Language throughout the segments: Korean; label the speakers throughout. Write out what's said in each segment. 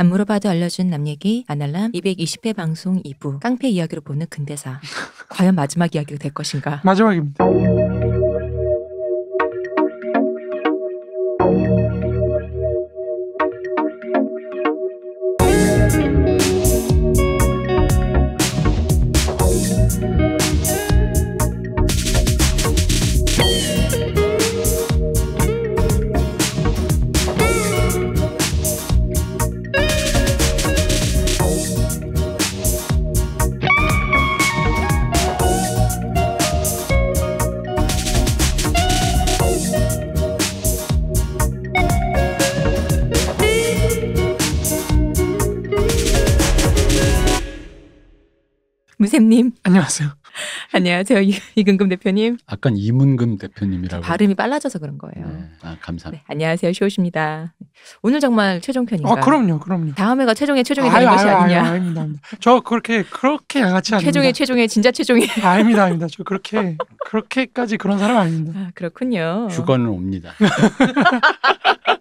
Speaker 1: 안 물어봐도 알려준 남 얘기 아날람 220회 방송 2부 깡패 이야기로 보는 근대사 과연 마지막 이야기가 될 것인가 마지막입니다. 안녕하세요. 안녕하세요. 이근금 대표님.
Speaker 2: 아까 이문금 대표님이라고. 발음이
Speaker 1: 빨라져서 그런
Speaker 3: 거예요. 네.
Speaker 2: 아, 감사합니다. 네,
Speaker 1: 안녕하세요. 쇼우십니다. 오늘 정말 최종편인가요? 아, 그럼요. 그럼요. 다음에가 최종의 최종이 아유, 되는 아 것이 아 아니냐.
Speaker 3: 아 아닙니다, 아닙니다. 저 그렇게 그렇게 양아치 아닙니다. 최종의 최종의 진짜 최종이. 아, 아닙니다. 아닙니다. 저 그렇게 그렇게까지 그런 사람 아닙니다. 아, 그렇군요. 주거는
Speaker 2: 옵니다.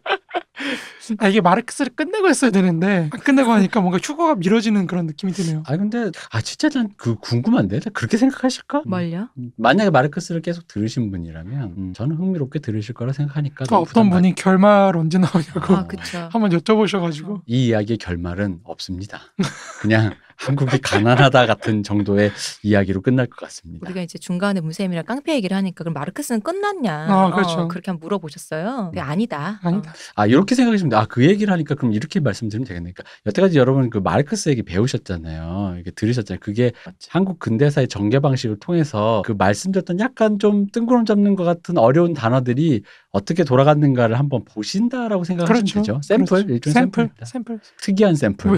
Speaker 3: 아 이게 마르크스를 끝내고 했어야 되는데
Speaker 2: 끝내고 하니까 뭔가 휴거가 미뤄지는 그런 느낌이 드네요. 아 근데 아 진짜 난 그 궁금한데 그렇게 생각하실까? 음. 말요? 음, 만약에 마르크스를 계속 들으신 분이라면 음, 저는 흥미롭게 들으실 거라 생각하니까. 또 아, 어떤
Speaker 3: 분이 많 결말 언제 나오냐고 아, 한번 여쭤보셔가지고
Speaker 2: 이 이야기의 결말은 없습니다. 그냥 한국이 가난하다 같은 정도의 이야기로 끝날 것 같습니다.
Speaker 1: 우리가 이제 중간에 문쌤이랑 깡패 얘기를 하니까 그럼 마르크스는 끝났냐? 어, 그렇죠. 어, 그렇게 한 물어보셨어요. 네, 아니다. 아니다. 어.
Speaker 2: 아 이렇게 생각하시면 아그 얘기를 하니까 그럼 이렇게 말씀드리면 되겠네요. 그러니까 여태까지 여러분 그 마르크스 얘기 배우셨잖아요. 이게 들으셨잖아요. 그게 한국 근대사의 전개 방식을 통해서 그 말씀드렸던 약간 좀 뜬구름 잡는 것 같은 어려운 단어들이 어떻게 돌아갔는가를 한번 보신다라고 생각하시면 그렇죠. 되죠. 샘플 그렇죠. 일종 샘플, 샘플, 특이한 샘플.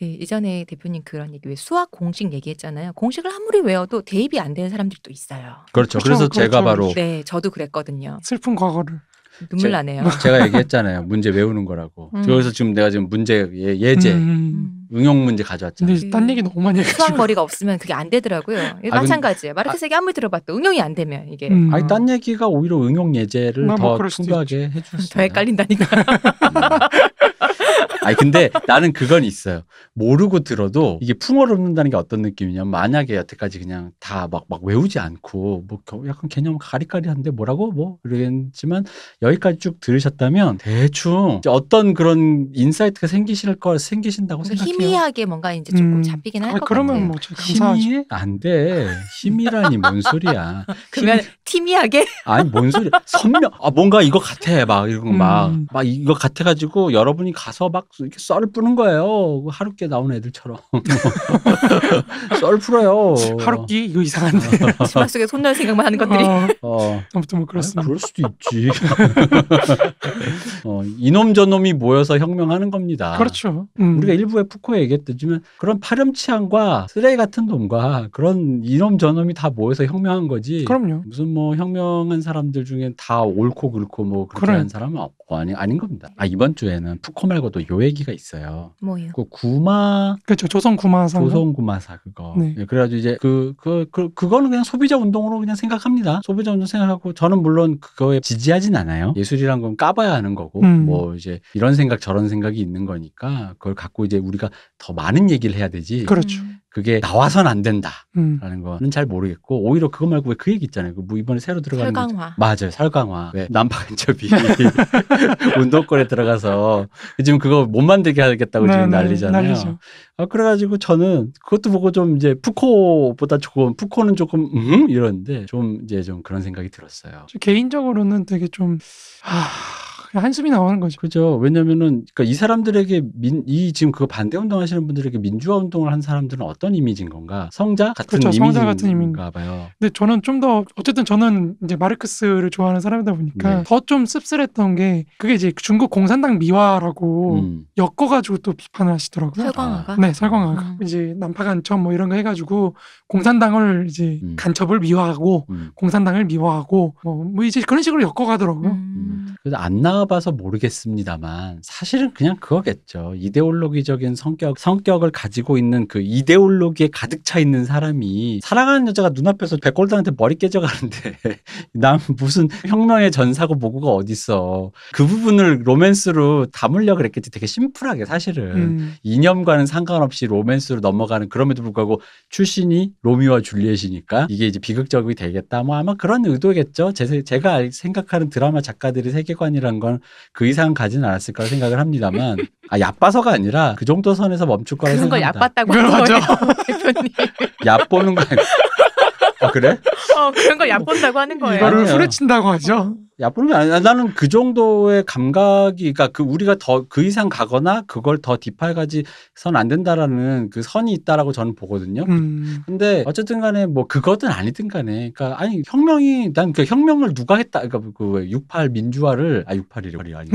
Speaker 1: 네, 이전에 대표님 그런 얘기 왜 수학 공식 얘기했잖아요. 공식을 아무리 외워도 대입이 안 되는 사람들도 있어요. 그렇죠. 그렇죠 그래서 제가 그렇죠. 바로 네, 저도 그랬거든요. 슬픈 과거를 눈물 제, 나네요. 제가
Speaker 2: 얘기했잖아요. 문제 외우는 거라고. 음. 그래서 지금 내가 지금 문제 예, 제 음. 응용 문제 가져왔잖아 근데
Speaker 1: 딴 얘기 너무 많이 해가지고. 수학머리가 없으면 그게 안 되더라고요. 이거 아, 마찬가지예요. 마르크스에게 아, 아무리 들어봤도 응용이 안 되면 이게. 음. 아니
Speaker 2: 딴 얘기가 오히려 응용 예제를 음, 더
Speaker 1: 풍부하게 해주셨어요. 더 헷갈린다니까.
Speaker 2: 아니 근데 나는 그건 있어요. 모르고 들어도 이게 풍어를 읊는다는 게 어떤 느낌이냐면 만약에 여태까지 그냥 다 막 막 외우지 않고 뭐 약간 개념 가리가리한데 뭐라고 뭐 그러겠지만 여기까지 쭉 들으셨다면 대충 어떤 그런 인사이트가 생기실 걸 생기신다고 생각해요. 희미하게
Speaker 1: 뭔가 이제 조금 음. 잡히긴 할것 아, 그러면 같아요. 뭐 희미
Speaker 2: 안돼 희미라니 뭔 소리야.
Speaker 1: 그러면 희미하게
Speaker 2: 아니 뭔 소리? 선명 아 뭔가 이거 같아 막 이런 거막막 음. 막 이거 같아가지고 여러분이 가서 막 이렇게 썰을 뿌는 거예요. 그 하루께 나온 애들처럼. 썰을 풀어요. 하루기 이거 이상한데. 어. 치마 속에 손 넣을 생각만 하는 것들이. 어. 어. 아무튼 뭐 그렇습니다. 그럴 수도 있지. 어, 이놈 저놈이 모여서 혁명하는 겁니다. 그렇죠. 음. 우리가 일부에 푸코에 얘기했지만 그런 파렴치한과 쓰레기 같은 놈과 그런 이놈 저놈이 다 모여서 혁명한 거지. 그럼요. 무슨 뭐 혁명한 사람들 중에 다 옳고 그렇고 뭐그렇 그래. 한 사람은 없고 아니, 아닌 겁니다. 아 이번 주에는 푸코 말고도 요에 얘기가 있어요. 뭐요? 그 구마 그렇죠 조선 구마사 조선 구마사 그거. 네. 예, 그래가지고 이제 그, 그, 그 그거는 그냥 소비자 운동으로 그냥 생각합니다. 소비자 운동 생각하고 저는 물론 그거에 지지하진 않아요. 예술이란 건 까봐야 하는 거고 음. 뭐 이제 이런 생각 저런 생각이 있는 거니까 그걸 갖고 이제 우리가 더 많은 얘기를 해야 되지. 그렇죠. 음. 그게 나와선 안 된다라는 음. 거는 잘 모르겠고 오히려 그거 말고 왜그 얘기 있잖아요. 그뭐 이번에 새로 들어간는 설강화 맞아요. 설강화 왜 음. 난방접이 인 운동권에 들어가서 지금 그거 못 만들게 하겠다고 네, 지금 네. 난리잖아요. 난아 그래가지고 저는 그것도 보고 좀 이제 푸코보다 조금 푸코는 조금 음 이러는데 좀 이제 좀 그런 생각이 들었어요.
Speaker 3: 개인적으로는 되게 좀
Speaker 2: 하... 한숨이 나오는 거죠. 그죠. 왜냐면은, 그니까 이 사람들에게 민, 이 지금 그거 반대 운동하시는 분들에게 민주화 운동을 한 사람들은 어떤 이미지인 건가? 성자 같은 그렇죠. 성자 같은 이미인가 봐요. 근데 저는 좀 더, 어쨌든 저는 이제 마르크스를 좋아하는 사람이다
Speaker 3: 보니까 네. 더좀 씁쓸했던 게 그게 이제 중국 공산당 미화라고 음. 엮어가지고 또 비판을 하시더라고요. 설광화가? 아, 네, 설광화가. 아. 이제 남파 간첩 뭐 이런 거 해가지고 공산당을 이제 음. 간첩을 미화하고 음. 공산당을 미화하고 뭐, 뭐, 이제 그런 식으로 엮어가더라고요. 음. 음.
Speaker 2: 그래서 안 나와 봐서 모르겠습니다만 사실은 그냥 그거겠죠. 이데올로기적인 성격, 성격을 가지고 있는 그 이데올로기에 가득 차 있는 사람이 사랑하는 여자가 눈앞에서 백골당한테 머리 깨져가는데 난 무슨 혁명의 전사고 보고가 어딨어. 그 부분을 로맨스로 담으려 그랬겠지. 되게 심플하게 사실은 음. 이념과는 상관없이 로맨스로 넘어가는 그럼에도 불구하고 출신이 로미오와 줄리엣이니까 이게 이제 비극적이 되겠다. 뭐 아마 그런 의도겠죠. 제, 제가 생각하는 드라마 작가들의 세계관이란 건 이상 그 이상 가지는 않았을까 생각을 합니다만 아 얕봐서가 아니라 그 정도 선에서 멈출 거라 생각합니다. 그런 거 얕봤다고 대표님. 얕보는 거 아니... 아 그래?
Speaker 1: 어 그런 걸 얕본다고 하는 거예요. 이거를
Speaker 2: 후려친다고 하죠. 야뿐이 아니라 나는 그 정도의 감각이 그러니까 그 우리가 더 그 이상 가거나 그걸 더 디파이까지 선안 된다라는 그 선이 있다라고 저는 보거든요. 음. 근데 어쨌든 간에 뭐 그거든 아니든 간에 그러니까 아니 혁명이 난 그 혁명을 누가 했다 그러니까 그 68 민주화를 아 68이래 아니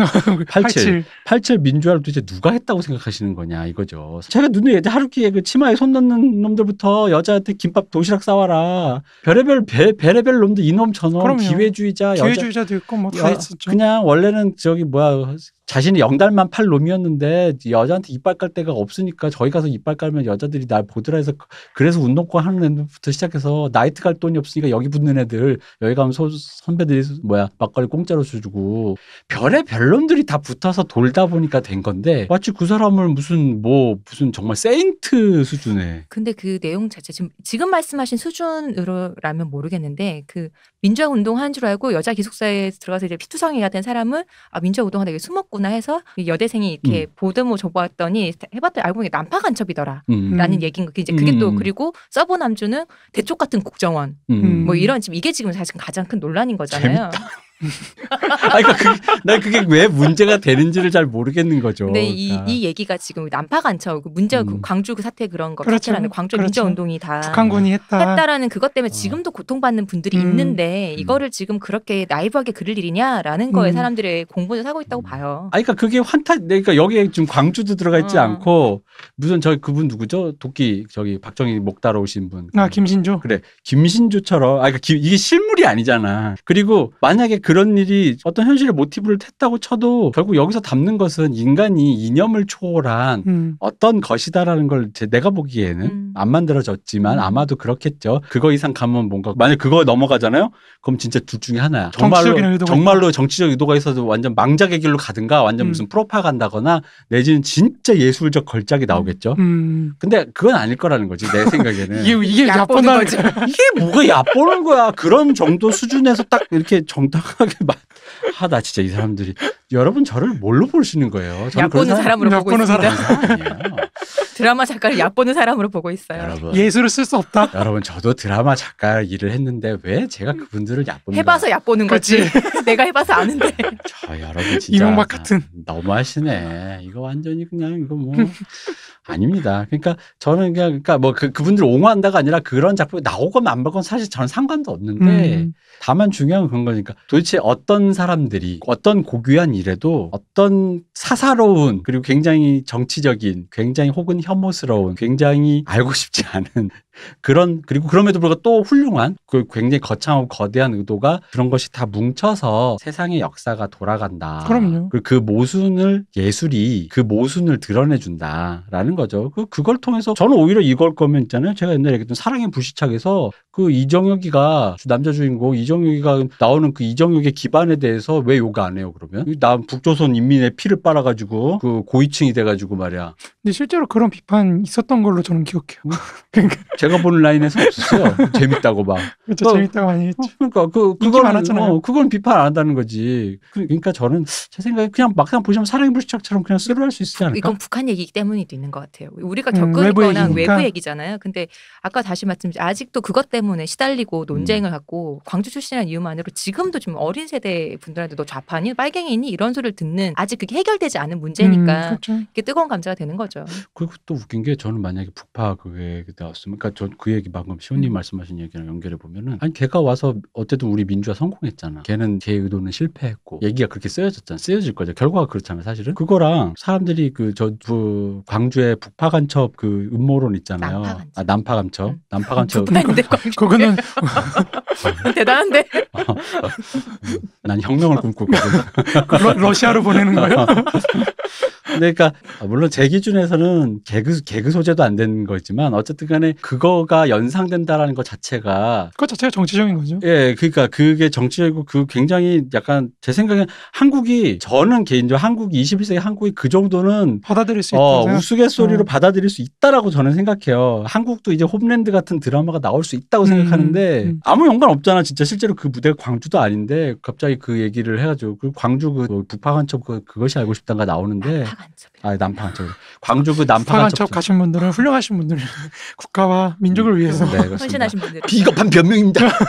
Speaker 2: 87 87 민주화를 도대체 누가 했다고 생각하시는 거냐 이거죠. 제가 눈에 하루키의 그 치마에 손 넣는 놈들부터 여자한테 김밥 도시락 싸와라 별의별 배, 별의별 놈들 이놈 저놈 기회주의자, 기회주의자 때도 있고
Speaker 3: 뭐다 있었죠.
Speaker 2: 그냥 원래는 저기 뭐야 자신이 영달만 팔 놈이었는데 여자한테 이빨 깔 데가 없으니까 저희 가서 이빨 깔면 여자들이 날보드라 해서 그, 그래서 운동권 하는 애들부터 시작해서 나이트 갈 돈이 없으니까 여기 붙는 애들 여기 가면 소, 선배들이 뭐야 막걸리 공짜로 주고 별의 별놈들이 다 붙어서 돌다 보니까 된 건데 마치 그 사람을 무슨 뭐 무슨 정말 세인트 수준에
Speaker 1: 근데 그 내용 자체 지금 지금 말씀하신 수준으로라면 모르겠는데 그 민주화 운동 한 줄 알고 여자 기숙사에 들어가서 이제 피투성이가 된 사람을 아 민주화 운동하다 이게 숨었고 있구나 해서 여대생이 이렇게 음. 보듬어 줘봤더니 해봤더니 알고 보니 난파 간첩이더라 라는 음. 얘기인 거 이제 그게 또 음. 그리고 서브 남주는 대쪽 같은 국정원 음. 뭐 이런 지금 이게 지금 사실 가장 큰 논란인 거잖아요. 재밌다.
Speaker 2: 아니, 그러니까 그게난 그게 왜 문제가 되는지를 잘 모르겠는 거죠. 근 이, 그러니까.
Speaker 1: 이 얘기가 지금 난파 간첩, 그 문제, 그 음. 광주 그 사태 그런 거, 그렇죠. 사태라는 광주 그렇죠. 민주 운동이 다 북한군이 했다. 했다라는 그것 때문에 어. 지금도 고통받는 분들이 음. 있는데 음. 이거를 지금 그렇게 나이브하게 그릴 일이냐라는 거에 음. 사람들의 공분을 사고 있다고 음. 봐요.
Speaker 2: 아니, 그러니까 그게 환타, 그러니까 여기에 지금 광주도 들어가 있지 어. 않고 무슨 저 그분 누구죠? 도끼 저기 박정희 목다로 오신 분. 아 김신조. 그래, 김신조처럼. 아, 그러니까 이게 실물이 아니잖아. 그리고 만약에 그 그런 일이 어떤 현실의 모티브를 탔다고 쳐도 결국 여기서 담는 것은 인간이 이념을 초월한 음. 어떤 것이다라는 걸 제, 내가 보기에는 음. 안 만들어졌지만 음. 아마도 그렇겠죠. 그거 이상 가면 뭔가 만약 그거 넘어가잖아요. 그럼 진짜 둘 중에 하나야. 정말로 정말로 정치적 의도가 있어서 완전 망작의 길로 가든가 완전 음. 무슨 프로파간다거나 내지는 진짜 예술적 걸작이 음. 나오겠죠. 근데 그건 아닐 거라는 거지 내 생각에는 이게 이게 야보는 거죠. 이게
Speaker 3: 뭐가 야보는
Speaker 2: 거야. 그런 정도 수준에서 딱 이렇게 정당 하게 아, 나 진짜 이 사람들이. 여러분 저를 뭘로 보시는 거예요? 약 보는 사람, 으로 보고 있습니다.
Speaker 1: 사람 드라마 작가를 약 보는 사람으로 보고 있어요. 여러분,
Speaker 2: 예술을 쓸 수 없다. 여러분 저도 드라마 작가 일을 했는데 왜 제가 그분들을 약 보는 거 해봐서
Speaker 1: 약 보는 거지. 내가 해봐서 아는데.
Speaker 2: 저 여러분 진짜 이명박 같은 너무 하시네. 이거 완전히 그냥 이거 뭐 아닙니다. 그러니까 저는 그냥 그러니까 뭐 그, 그분들 을 옹호한다가 아니라 그런 작품이 나오건 안 나오건 사실 저는 상관도 없는데 음. 다만 중요한 건 거니까 도대체 도대체 어떤 사람들이 어떤 고귀한 일에도 어떤 사사로운 그리고 굉장히 정치적인 굉장히 혹은 혐오스러운 굉장히 알고 싶지 않은 그런 그리고 그럼에도 불구하고 또 훌륭한 그 굉장히 거창하고 거대한 의도가 그런 것이 다 뭉쳐서 세상의 역사가 돌아간다. 그럼요. 그, 그 모순을 예술이 그 모순을 드러내준다라는 거죠. 그 그걸 통해서 저는 오히려 이걸 거면 있잖아요. 제가 옛날에 얘기했던 사랑의 불시착에서 그 이정혁이가 남자 주인공 이정혁이가 나오는 그 이정혁의 기반에 대해서 왜욕가안 해요 그러면? 남 북조선 인민의 피를 빨아가지고 그 고위층이 돼가지고 말이야.
Speaker 3: 근데 실제로 그런 비판 있었던 걸로 저는 기억해요. 음?
Speaker 2: 그러니까 제가 보는 라인에서 없었어요. 재밌다고 막. 그렇죠. 어, 재밌다고 많이 했죠. 어, 그러니까 그 그건 많았잖아요. 어, 그건 비판 안 한다는 거지. 그, 그러니까 저는 제 생각에 그냥 막상 보시면 사랑의 불시착처럼 그냥 쓰러할 수 있지 않을까? 이건 북한
Speaker 1: 얘기 때문이도 있는 것 같아요. 우리가 음, 겪은 음, 거는 외부 얘기잖아요. 근데 아까 다시 말씀드린 아직도 그것 때문에 신문에 시달리고 논쟁을 음. 갖고 광주 출신한 이유만으로 지금도 좀 어린 세대 분들한테 너 좌파니 빨갱이니 이런 소리를 듣는 아직 그게 해결되지 않은 문제니까 음, 그렇죠. 이게 뜨거운 감자가 되는 거죠.
Speaker 2: 그리고 또 웃긴 게 저는 만약에 북파 그게 나왔으면 그러니까 그 얘기 방금 시온님 음. 말씀하신 얘기랑 연결해 보면은 아니 걔가 와서 어쨌든 우리 민주화 성공했잖아. 걔는 제 의도는 실패했고 얘기가 그렇게 쓰여졌잖아. 쓰여질 거죠. 결과가 그렇잖아요. 사실은 그거랑 사람들이 그저 그 광주의 북파 간첩 그 음모론 있잖아요. 남파 간첩. 아 남파 간첩. 음. 남파 간첩. 그거는
Speaker 1: 대단한데. 음,
Speaker 2: 난 혁명을 꿈꾸거든. 러, 러시아로 보내는 거예요? 네, 그러니까 물론 제 기준에서는 개그 개그 소재도 안 된 거지만 어쨌든 간에 그거가 연상된다라는 것 자체가 그 자체가 정치적인 거죠. 예, 그러니까 그게 정치적이고 그 굉장히 약간 제 생각엔 한국이 저는 개인적으로 한국 21세기 한국이 그 정도는 받아들일 수 어, 있다. 우스갯소리로 어. 받아들일 수 있다라고 저는 생각해요. 한국도 이제 홈랜드 같은 드라마가 나올 수 있다. 있다고 음, 생각하는데 음, 아무 연관 없잖아. 진짜 실제로 그 무대가 광주도 아닌데 갑자기 그 얘기를 해가지고 그 광주 그 뭐 북파간첩 그 그것이 알고 싶단가 나오는데 아 남파간첩 광주 그 남파간첩 가신 분들은 훌륭하신 분들 국가와 민족을 음, 위해서 헌신하신 네, 분들 비겁한 변명입니다.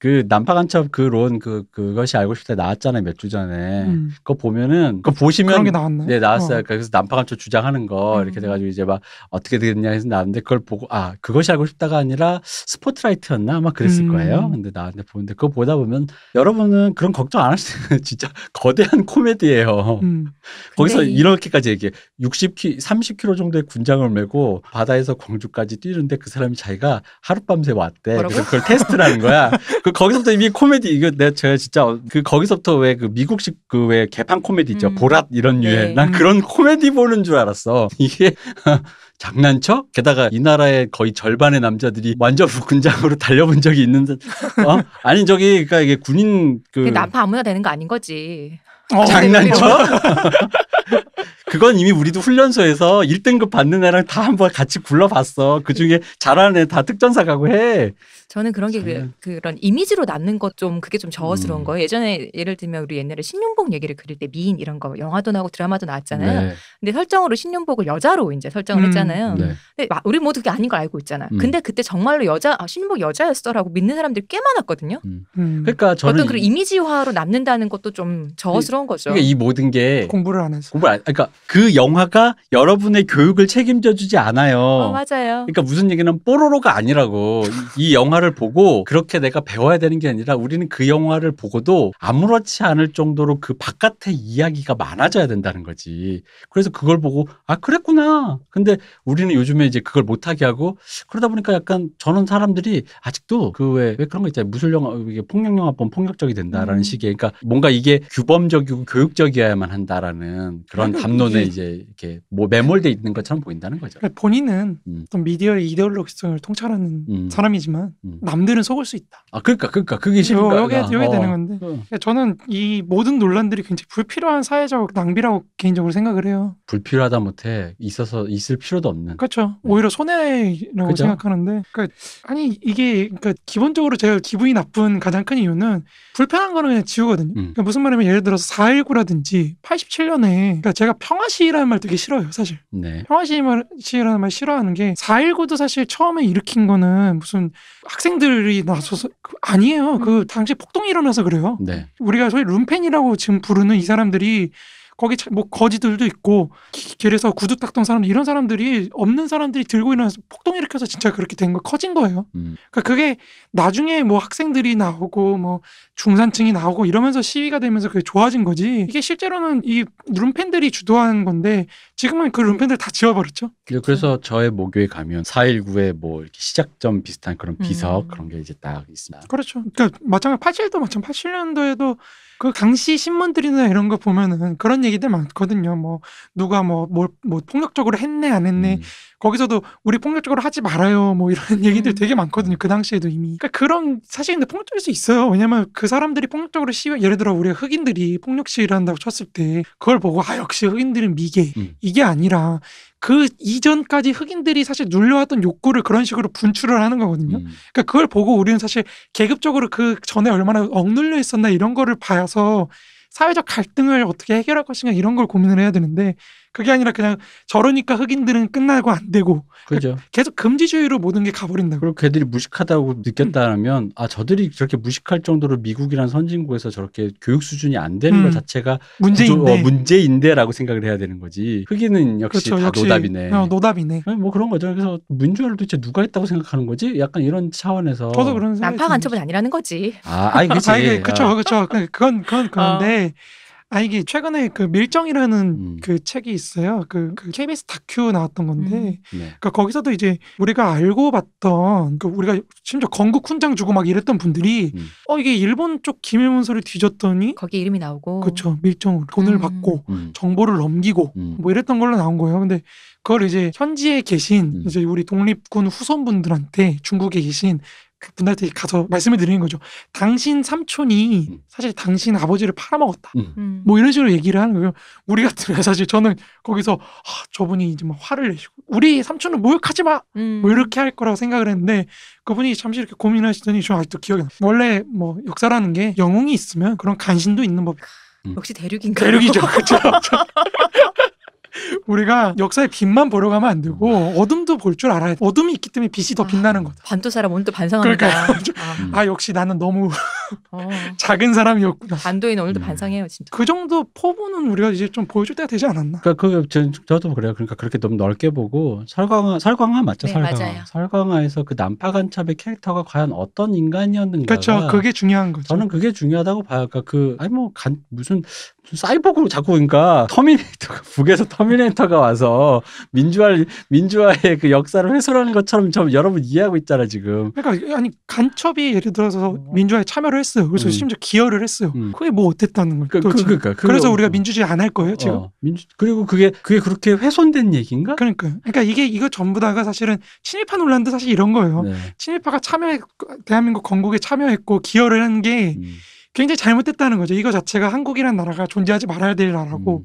Speaker 2: 그 난파간첩 그론그 그것이 알고 싶다 나왔잖아요 몇 주 전에 음. 그거 보면은 그거 보시면 그런 게 나왔나요? 네 나왔어요 어. 그래서 난파간첩 주장하는 거 음. 이렇게 돼가지고 이제 막 어떻게 됐냐 해서 나왔는데 그걸 보고 아 그것이 알고 싶다가 아니라 스포트라이트였나 아마 그랬을 음. 거예요 근데 나왔는데 보는데 그거 보다 보면 여러분은 그런 걱정 안 하시는 진짜 거대한 코미디예요 음. 거기서 이렇게까지 얘기해 60kg 30kg 정도의 군장을 메고 바다에서 광주까지 뛰는데 그 사람이 자기가 하룻밤새 왔대 그래서 그걸 테스트라는 거야 그 거기서부터 이미 코미디 이거 내가 제가 진짜 그 거기서부터 왜 그 미국식 그 왜 개판 코미디 있죠 음. 보랏 이런 네. 류의 네. 난 음. 그런 코미디 보는 줄 알았어 이게 장난쳐? 게다가 이 나라의 거의 절반의 남자들이 완전 군장으로 달려본 적이 있는듯 어? 아니 저기 그러니까 이게 군인 그 남파
Speaker 1: 아무나 되는 거 아닌 거지 어, 장난쳐?
Speaker 2: 네. 그건 이미 우리도 훈련소에서 1등급 받는 애랑 다 한번 같이 굴러봤어. 그 중에 잘하는 애 다 특전사 가고 해.
Speaker 1: 저는 그런 게 그, 그런 이미지로 남는 것 좀 그게 좀 저어스러운 음. 거예요. 예전에 예를 들면 우리 옛날에 신윤복 얘기를 그릴 때 미인 이런 거 영화도 나오고 드라마도 나왔잖아요. 네. 근데 설정으로 신윤복을 여자로 이제 설정을 음. 했잖아요. 네. 근데 우리 모두 그게 아닌 걸 알고 있잖아. 음. 근데 그때 정말로 여자 아, 신윤복 여자였어라고 믿는 사람들이 꽤 많았거든요. 음.
Speaker 2: 음. 그러니까 어떤 그런
Speaker 1: 이미지화로 남는다는 것도 좀 저어스러운 거죠. 그러니까 이
Speaker 2: 모든 게 공부를 안 해서 공부 안, 그러니까 그 영화가 여러분의 교육을 책임져 주지 않아요. 어, 맞아요. 그러니까 무슨 얘기는 뽀로로가 아니라고 이 영화 영화를 보고 그렇게 내가 배워야 되는 게 아니라 우리는 그 영화를 보고도 아무렇지 않을 정도로 그 바깥의 이야기가 많아져야 된다는 거지. 그래서 그걸 보고 아 그랬구나. 근데 우리는 요즘에 이제 그걸 못하게 하고 그러다 보니까 약간 저는 사람들이 아직도 그왜왜 그런 거 있잖아요. 무술 영화 이게 폭력 영화 보면 폭력적이 된다라는 음. 식의 그러니까 뭔가 이게 규범적이고 교육적이어야만 한다라는 그런 그러니까 담론에 이제 이렇게 뭐 매몰돼 있는 것처럼 보인다는 거죠. 그러니까 본인은 음. 어
Speaker 3: 미디어의 이데올로기성을 통찰하는 음. 사람이지만 음. 음. 남들은 속을 수 있다.
Speaker 2: 아, 그러니까, 그러니까 그게 싫은 거야. 여 여기 되는 건데.
Speaker 3: 그 저는 이 모든 논란들이 굉장히 불필요한 사회적 낭비라고 개인적으로 생각을 해요.
Speaker 2: 불필요하다 못해 있어서 있을 필요도 없는.
Speaker 3: 그렇죠. 네. 오히려 손해라고 그죠? 생각하는데. 그러니까 아니 이게 그러니까 기본적으로 제가 기분이 나쁜 가장 큰 이유는 불편한 거는 그냥 지우거든요. 음. 그러니까 무슨 말이냐면 예를 들어서 4.19라든지 87년에 그러니까 제가 평화시라는말 되게 싫어요, 사실. 네. 평화시라는말 싫어하는 게 4.19도 사실 처음에 일으킨 거는 무슨 학생들이 나서서 그 아니에요. 그 음. 당시 폭동이 일어나서 그래요. 네. 우리가 소위 룸펜이라고 지금 부르는 이 사람들이 거기 뭐 거지들도 있고 길에서 구두 닦던 사람 이런 사람들이 없는 사람들이 들고 일어나서 폭동 일으켜서 진짜 그렇게 된 거 커진 거예요. 음. 그러니까 그게 나중에 뭐 학생들이 나오고 뭐 중산층이 나오고 이러면서 시위가 되면서 그게 좋아진 거지. 이게 실제로는 이 룸팬들이 주도한 건데
Speaker 2: 지금은 그 룸팬들 다 지워버렸죠. 예, 그래서 저의 목요에 가면 4.19의 뭐 이렇게 시작점 비슷한 그런 음. 비석 음. 그런 게 이제 딱 있습니다.
Speaker 3: 그렇죠. 그러니까 마찬가지 87도 마찬가지 87년도에도 그 당시 신문들이나 이런 거 보면은 그런 얘기들 많거든요. 뭐 누가 뭐뭐 뭐 폭력적으로 했네 안 했네. 음. 거기서도 우리 폭력적으로 하지 말아요 뭐 이런 얘기들 음. 되게 많거든요 그 당시에도 이미 그러니까 그런 사실 근데 폭력적일 수 있어요 왜냐면 그 사람들이 폭력적으로 시위 예를 들어 우리 가 흑인들이 폭력 시위를 한다고 쳤을 때 그걸 보고 아 역시 흑인들은 미개 음. 이게 아니라 그 이전까지 흑인들이 사실 눌려왔던 욕구를 그런 식으로 분출을 하는 거거든요. 음. 그러니까 그걸 보고 우리는 사실 계급적으로 그 전에 얼마나 억눌려 있었나 이런 거를 봐서 사회적 갈등을 어떻게 해결할 것인가 이런 걸 고민을 해야 되는데 그게 아니라
Speaker 2: 그냥 저러니까 흑인들은 끝나고 안 되고 그죠. 계속 금지주의로 모든 게 가버린다. 그리고 걔들이 무식하다고 느꼈다면 음. 아 저들이 저렇게 무식할 정도로 미국이란 선진국에서 저렇게 교육 수준이 안 되는 음. 것 자체가 문제인데. 어, 문제인데라고 생각을 해야 되는 거지. 흑인은 역시 그렇죠. 다 역시 노답이네. 어, 노답이네. 네, 뭐 그런 거죠. 그래서 민주화를 도대체 누가 했다고 생각하는 거지? 약간 이런 차원에서 저도
Speaker 1: 그런 생각. 난파 간첩은 아니라는 거지.
Speaker 2: 아, 아니 그치. 아, 그렇죠,
Speaker 3: 그렇죠. 그건 그건 그런데. 어. 아 이게 최근에 그 밀정이라는 음. 그 책이 있어요. 그, 그 KBS 다큐 나왔던 건데, 음. 네. 그러니까 거기서도 이제 우리가 알고 봤던 그 우리가 심지어 건국 훈장 주고 막 이랬던 분들이 음. 어 이게 일본 쪽 기밀 문서를 뒤졌더니 거기 이름이 나오고 그렇죠 밀정 돈을 음. 받고 음. 정보를 넘기고 음. 뭐 이랬던 걸로 나온 거예요. 근데 그걸 이제 현지에 계신 이제 우리 독립군 후손분들한테 중국에 계신 분들한테 가서 말씀을 드리는 거죠. 당신 삼촌이 음. 사실 당신 아버지를 팔아먹었다. 음. 음. 뭐 이런 식으로 얘기를 하는 거예요. 우리 같은 경우 사실 저는 거기서 아, 저분이 이제 막 뭐 화를 내시고 우리 삼촌은 모욕하지 마. 음. 뭐 이렇게 할 거라고 생각을 했는데 그분이 잠시 이렇게 고민하시더니 저 아직도 기억이 나. 요 원래 뭐 역사라는 게 영웅이 있으면 그런 간신도 있는 법이다. 음. 역시 대륙인가요? 대륙이죠. 그렇죠. 우리가 역사의 빛만 보러 가면 안 되고 어둠도 볼 줄 알아야 돼. 어둠이 있기 때문에 빛이 더 아, 빛나는 거다. 반도 사람 오늘도 반성합니다. 그러니까 아. 아. 아 역시 나는 너무 어. 작은 사람이었구나.
Speaker 1: 반도인 오늘도 음. 반성해요 진짜.
Speaker 2: 그 정도 포부는 우리가 이제 좀 보여줄 때가 되지 않았나. 그러니까 그 저, 저도 그래요. 그러니까 그렇게 너무 넓게 보고 설광화 설광화 맞죠? 네, 설광화. 맞아요. 설광화에서 그 남파간첩의 캐릭터가 과연 어떤 인간이었는가. 그렇죠. 그게 중요한 거죠. 저는 그게 중요하다고 봐요. 그러니까 그 아니 뭐 간, 무슨 사이버고 자꾸 그러니까 터미네이터가 북에서 터미네이터 터미네이터가 와서 민주화 민주화의 그 역사를 훼손하는 것처럼 좀 여러분 이해하고 있잖아 지금.
Speaker 3: 그러니까 아니 간첩이 예를 들어서 어. 민주화에 참여를 했어요. 그래서 음. 심지어 기여를 했어요. 음. 그게 뭐 어땠다는 거예요? 그, 그 그러 그러니까 그래서 우리가 어. 민주주의 안 할 거예요 어. 지금. 어. 민주 그리고 그게 그게 그렇게 훼손된 얘기인가? 그러니까 그러니까 이게 이거 전부 다가 사실은 친일파 논란도 사실 이런 거예요. 네. 친일파가 참여 대한민국 건국에 참여했고 기여를 한게 음. 굉장히 잘못됐다는 거죠. 이거 자체가 한국이라는 나라가 존재하지 말아야 될 나라고 음.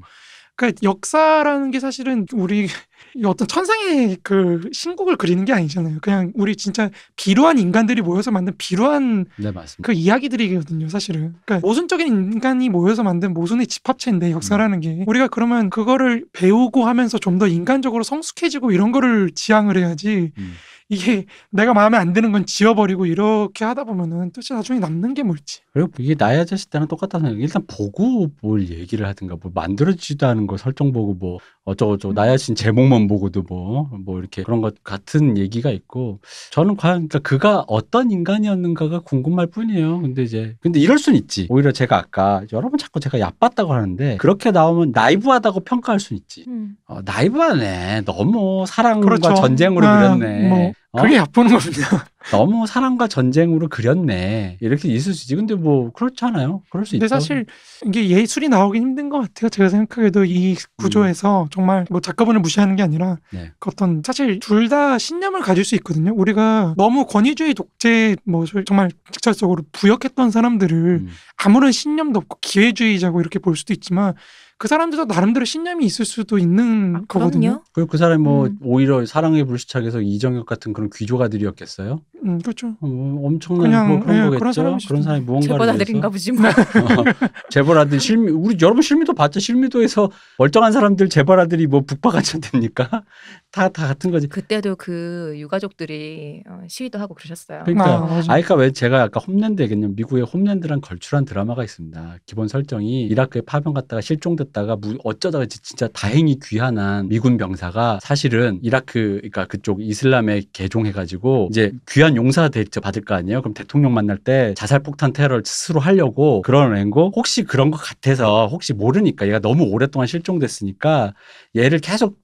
Speaker 3: 그러니까 역사라는 게 사실은 우리 어떤 천상의 그 신곡을 그리는 게 아니잖아요. 그냥 우리 진짜 비루한 인간들이 모여서 만든 비루한 네, 그 이야기들이거든요, 사실은. 그러니까 모순적인 인간이 모여서 만든 모순의 집합체인데 역사라는 게 음. 우리가 그러면 그거를 배우고 하면서 좀 더 인간적으로 성숙해지고 이런 거를 지향을 해야지. 음. 이게 내가 마음에 안 드는 건 지워버리고
Speaker 2: 이렇게 하다 보면은 도대 나중에 남는 게 뭘지. 그리고 이게 나이 아저씨 때랑 똑같다는 생각 일단 보고 뭘 얘기를 하든가 뭐 만들어지지도 않은 거 설정 보고 뭐 어쩌고저쩌고 음. 나이 아저씨 제목만 보고도 뭐뭐 뭐 이렇게 그런 것 같은 얘기가 있고 저는 과연 그러니까 그가 어떤 인간이었는가가 궁금할 뿐이에요. 근데 이제 근데 이럴 순 있지. 오히려 제가 아까 여러 분 자꾸 제가 얕봤다고 하는데 그렇게 나오면 나이브하다고 평가할 순 있지. 음. 어, 나이브하네. 너무 사랑과 그렇죠. 전쟁으로 그렸네. 아, 뭐. 어? 그게 얕보 겁니다. 너무 사랑과 전쟁으로 그렸네. 이렇게 있을 수 있지. 근데 뭐 그렇잖아요. 그럴 수 근데 있다. 사실 이게 예술이 나오긴 힘든 것 같아요. 제가 생각하기에도 이 구조에서 음. 정말 뭐
Speaker 3: 작가분을 무시하는 게 아니라 네. 그 어떤 사실 둘 다 신념을 가질 수 있거든요. 우리가 너무 권위주의 독재 뭐 정말 직접적으로 부역했던 사람들을 음. 아무런 신념도 없고 기회주의자고 이렇게 볼 수도 있지만 그 사람들도 나름대로 신념이 있을 수도 있는 아,
Speaker 2: 거거든요. 그리고 그 사람이 뭐 음. 오히려 사랑의 불시착에서 이정혁 같은 그런 귀조가들이었겠어요? 음, 그렇죠. 어, 뭐 엄청난 그냥, 뭐 그런 예, 거겠죠. 그런, 그런 사람이 무언가를 재벌아들인가 보지 뭐. 재벌아들 실미 우리 여러분 실미도 봤죠. 실미도에서 멀쩡한 사람들 재벌아들이 뭐 북박하지 않니까다 다 같은 거지.
Speaker 1: 그때도 그 유가족들이 어, 시위도 하고 그러셨어요. 그러니까 아, 아까
Speaker 2: 왜 제가 아까 홈랜드 얘기냐면 미국의 홈랜드란 걸출한 드라마가 있습니다. 기본 설정이 이라크에 파병 갔다가 실종됐 있다가 어쩌다가 진짜 다행히 귀환한 미군 병사가 사실은 이라크 그러니까 그쪽 이슬람에 개종해가지고 이제 귀환 용사 대접 받을 거 아니에요? 그럼 대통령 만날 때 자살 폭탄 테러를 스스로 하려고 그런 앵고 혹시 그런 것 같아서 혹시 모르니까 얘가 너무 오랫동안 실종됐으니까 얘를 계속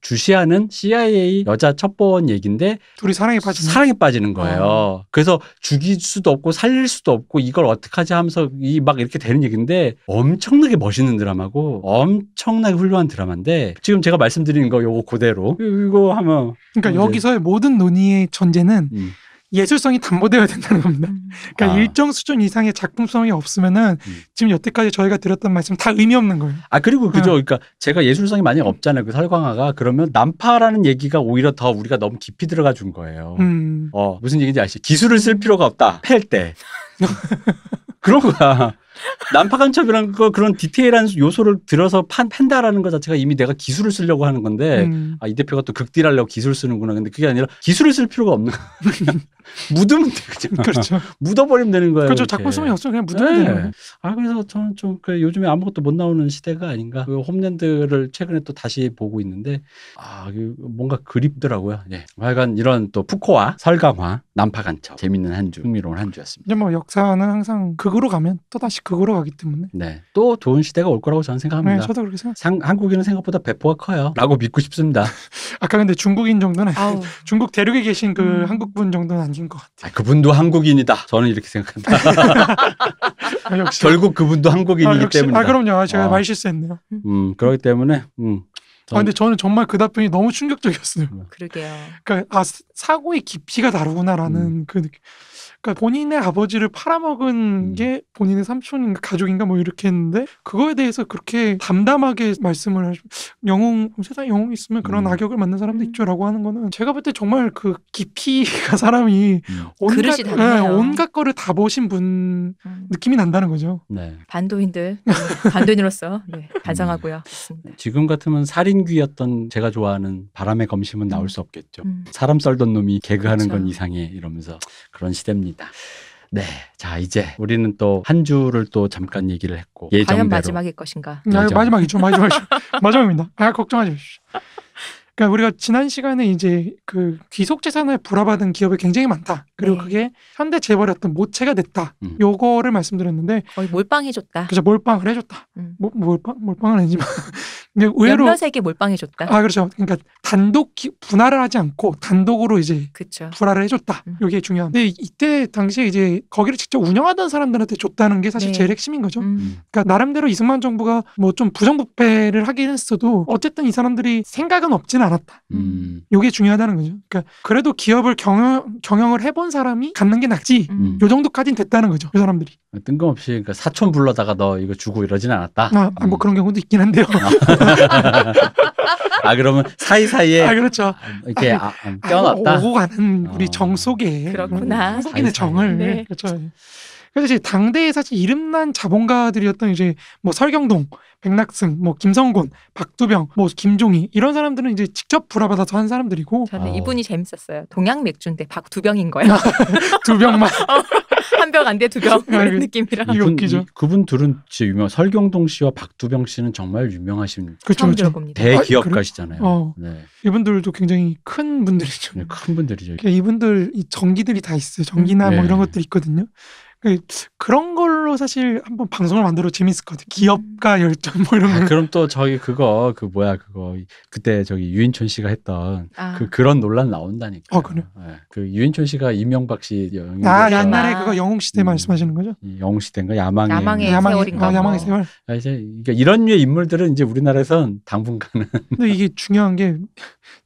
Speaker 2: 주시하는 CIA 여자 첩보원 얘긴데 둘이 사랑에 빠지는 사랑에 빠지는 거예요. 어. 그래서 죽일 수도 없고 살릴 수도 없고 이걸 어떻게하지 하면서 이 막 이렇게 되는 얘긴데 엄청나게 멋있는 드라마. 드고 엄청나게 훌륭한 드라마인데 지금 제가 말씀드린 거 요거 그대로 이거 하면 그러니까 여기서의
Speaker 3: 모든 논의의 전제는 음. 예술성이 담보되어야 된다는 겁니다. 음. 그러니까 아. 일정 수준 이상의 작품성이 없으면은 음. 지금 여태까지 저희가 드렸던 말씀 다 의미 없는 거예요.
Speaker 2: 아 그리고 어. 그죠. 네. 그러니까 제가 예술성이 만약 없잖아요. 그 설광화가 그러면 난파라는 얘기가 오히려 더 우리가 너무 깊이 들어가 준 거예요. 음. 어 무슨 얘기인지 아시죠? 기술을 쓸 필요가 없다. 팰 때. 그런 거야. 난파간첩이란거 그런 디테일한 요소를 들어서 판, 판다라는 것 자체가 이미 내가 기술을 쓰려고 하는 건데 음. 아이 대표가 또 극딜하려고 기술 을 쓰는구나. 근데 그게 아니라 기술을 쓸 필요가 없는 묻으면 되잖아. 그렇죠. 묻어버리면 되는 거예요. 그렇죠. 작품 쓰면 없어 그냥 묻으면 네. 되는 거예요. 아 그래서 저는 좀 그 요즘에 아무것도 못 나오는 시대가 아닌가. 그 홈랜드를 최근에 또 다시 보고 있는데 아 그 뭔가 그립더라고요. 예. 하여간 이런 또 푸코와 설강화, 난파간첩 재밌는 한 주, 흥미로운 한 주였습니다.
Speaker 3: 이제 뭐 역사는 항상 극으로 가면 또 다시 그거로
Speaker 2: 가기 때문에. 네. 또 좋은 시대가 올 거라고 저는 생각합니다. 네, 저도 그렇게 생각. 상, 한국인은 생각보다 배포가 커요.라고 믿고 싶습니다. 아까 근데 중국인 정도는 중국 대륙에 계신 그 음. 한국분 정도는
Speaker 3: 아닌 것 같아요.
Speaker 2: 아, 그분도 한국인이다. 저는 이렇게 생각한다. 아, 역시. 결국 그분도 한국인이기 아, 때문에. 아 그럼요. 아, 제가 어. 말 실수했네요. 음, 그렇기 때문에 음. 아, 근데
Speaker 3: 저는 정말 그 답변이 너무 충격적이었어요. 그러게요. 그러니까 아 사고의 깊이가 다르구나라는 음. 그 느낌. 그러니까 본인의 아버지를 팔아먹은 음. 게 본인의 삼촌인가 가족인가 뭐 이렇게 했는데 그거에 대해서 그렇게 담담하게 말씀을 하시 영웅 세상에 영웅이 있으면 그런 음. 악역을 만난 사람도 음. 있죠라고 하는 거는 제가 볼 때 정말 그 깊이가 사람이 음. 온갖, 네, 온갖 거를 다 보신 분 음. 느낌이 난다는 거죠. 네.
Speaker 1: 반도인들 네, 반도인으로서 네, 반성하고요. 음.
Speaker 2: 네. 지금 같으면 살인귀였던 제가 좋아하는 바람의 검심은 나올 수 없겠죠. 사람 썰던 놈이 개그하는 그렇죠. 건 이상해 이러면서 그런 시대입니다. 같습니다. 네. 자, 이제 우리는 또 한 주를 또 잠깐 얘기를 했고 예정대로 과연 마지막일 것인가?
Speaker 1: 네, 아, 마지막이죠.
Speaker 3: 마지막이죠. 마지막입니다. 아, 걱정하지 마십시오. 그러니까 우리가 지난 시간에 이제 그 귀속 재산을 불화받은 기업이 굉장히 많다. 그리고 네. 그게 현대 재벌의 어떤 모체가 됐다. 음. 요거를 말씀드렸는데 거의 몰빵해줬다. 그죠 몰빵을 해줬다. 음. 모, 뭐, 몰빵 몰빵은 아니지만 의외로 몇몇에게
Speaker 1: 몰빵해줬다. 아
Speaker 3: 그렇죠. 그러니까 단독 분할을 하지 않고 단독으로 이제 그쵸. 분할을 해줬다. 음. 이게 중요한데 이때 당시에 이제 거기를 직접 운영하던 사람들한테 줬다는 게 사실 네. 제일 핵심인 거죠. 음. 그러니까 나름대로 이승만 정부가 뭐 좀 부정부패를 하긴 했어도 어쨌든 이 사람들이 생각은 없진 않았다. 음. 이게 중요하다는 거죠. 그러니까 그래도 기업을 경영 경영을 해본 사람이 갖는 게 낫지. 음. 요 정도까진 됐다는 거죠. 이 그 사람들이.
Speaker 2: 아, 뜬금없이 그러니까 사촌 불러다가 너 이거 주고 이러진 않았다. 아,
Speaker 3: 아 뭐 음. 그런 경우도 있긴 한데요.
Speaker 2: 아 그러면 사이 사이에 아 그렇죠. 이렇게 아, 아, 음, 껴놨다. 오고
Speaker 3: 가는 우리 어. 정 속에 그렇구나. 속이는 음, 정을 네. 그렇죠. 그래서 이제 당대에 사실 이름난 자본가들이었던 이제 뭐 설경동, 백낙승, 뭐 김성곤, 박두병, 뭐 김종희 이런 사람들은 이제 직접 불화받아서 한 사람들이고 저는 아. 이분이
Speaker 1: 재밌었어요. 동양 맥주인데 박두병인 거예요. 두 병만. 한병안돼두병 그런 느낌이라. 이거 웃기죠.
Speaker 2: 그분 둘은 진짜 유명. 설경동 씨와 박두병 씨는 정말 유명하신 그렇죠, 대기업가시잖아요. 아, 어. 네.
Speaker 3: 이분들도 굉장히 큰 분들이죠.
Speaker 2: 네, 큰 분들이죠.
Speaker 3: 그러니까 이분들 이 전기들이 다 있어요. 전기나 뭐 네. 뭐 이런 것들이 있거든요. 그 그런 걸로 사실 한번 방송을
Speaker 2: 만들어 재밌을 것 같아요. 기업가 음. 열정 뭐 이런 아, 그럼 또 저기 그거 그 뭐야 그거 그때 저기 유인촌 씨가 했던 아. 그 그런 논란 나온다니까. 어 아, 그래. 네. 예. 그 유인촌 씨가 이명박 씨 영웅. 아 옛날에 그거
Speaker 3: 영웅 시대 음, 말씀하시는 거죠?
Speaker 2: 영웅 시대인가 야망의 야망의 야망, 음. 세월인가. 어, 뭐. 야망의 세월. 아, 이제 그러니까 이런 류의 인물들은 이제 우리나라에선 당분간은. 근데 이게
Speaker 3: 중요한 게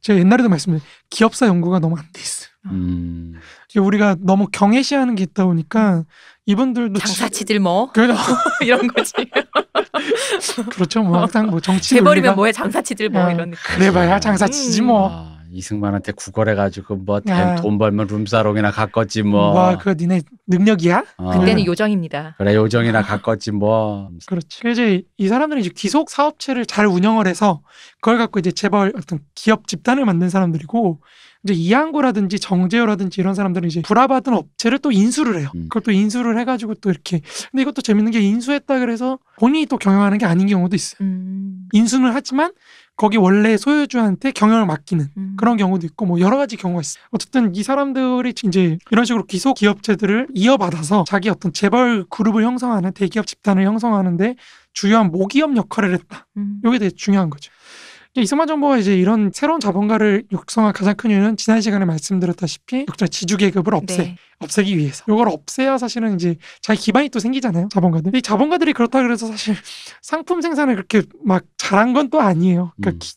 Speaker 3: 제가 옛날에도 말씀드린 기업사 연구가 너무 안 돼 있어.
Speaker 2: 음.
Speaker 3: 우리가 너무 경외시하는 게 있다 보니까 이분들도 장사치들 뭐그래 이런 거지. 그렇죠. 뭐 항상 뭐 정치 재벌이면 뭐해 장사치들 뭐 아, 이런 느낌. 그래봐야 장사치지 뭐. 음. 아,
Speaker 2: 이승만한테 구걸해가지고 뭐돈 네. 벌면 룸사롱이나 갔겠지 뭐. 와그 뭐, 니네 능력이야? 어. 그때는
Speaker 3: 요정입니다.
Speaker 2: 그래 요정이나 갔겠지 뭐.
Speaker 3: 그렇죠. 이제 이 사람들이 이제 기속 사업체를 잘 운영을 해서 그걸 갖고 이제 재벌 어떤 기업 집단을 만든 사람들이고 이제 이항구라든지 정재호라든지 이런 사람들은 이제 불화받은 업체를 또 인수를 해요. 음. 그걸 또 인수를 해가지고 또 이렇게. 근데 이것도 재밌는 게 인수했다 그래서 본인이 또 경영하는 게 아닌 경우도 있어요. 음. 인수는 하지만 거기 원래 소유주한테 경영을 맡기는 음. 그런 경우도 있고 뭐 여러 가지 경우가 있어요. 어쨌든 이 사람들이 이제 이런 식으로 기소 기업체들을 이어받아서 자기 어떤 재벌 그룹을 형성하는 대기업 집단을 형성하는데 주요한 모기업 역할을 했다. 음. 이게 되게 중요한 거죠. 이승만 정부가 이제 이런 새로운 자본가를 육성한 가장 큰 이유는 지난 시간에 말씀드렸다시피 역자 지주 계급을 없애 네. 없애기 위해서 이걸 없애야 사실은 이제 자기 기반이 또 생기잖아요 자본가들 이 자본가들이 그렇다 그래서 사실 상품 생산을 그렇게 막 잘한 건 또 아니에요 그러니까 음.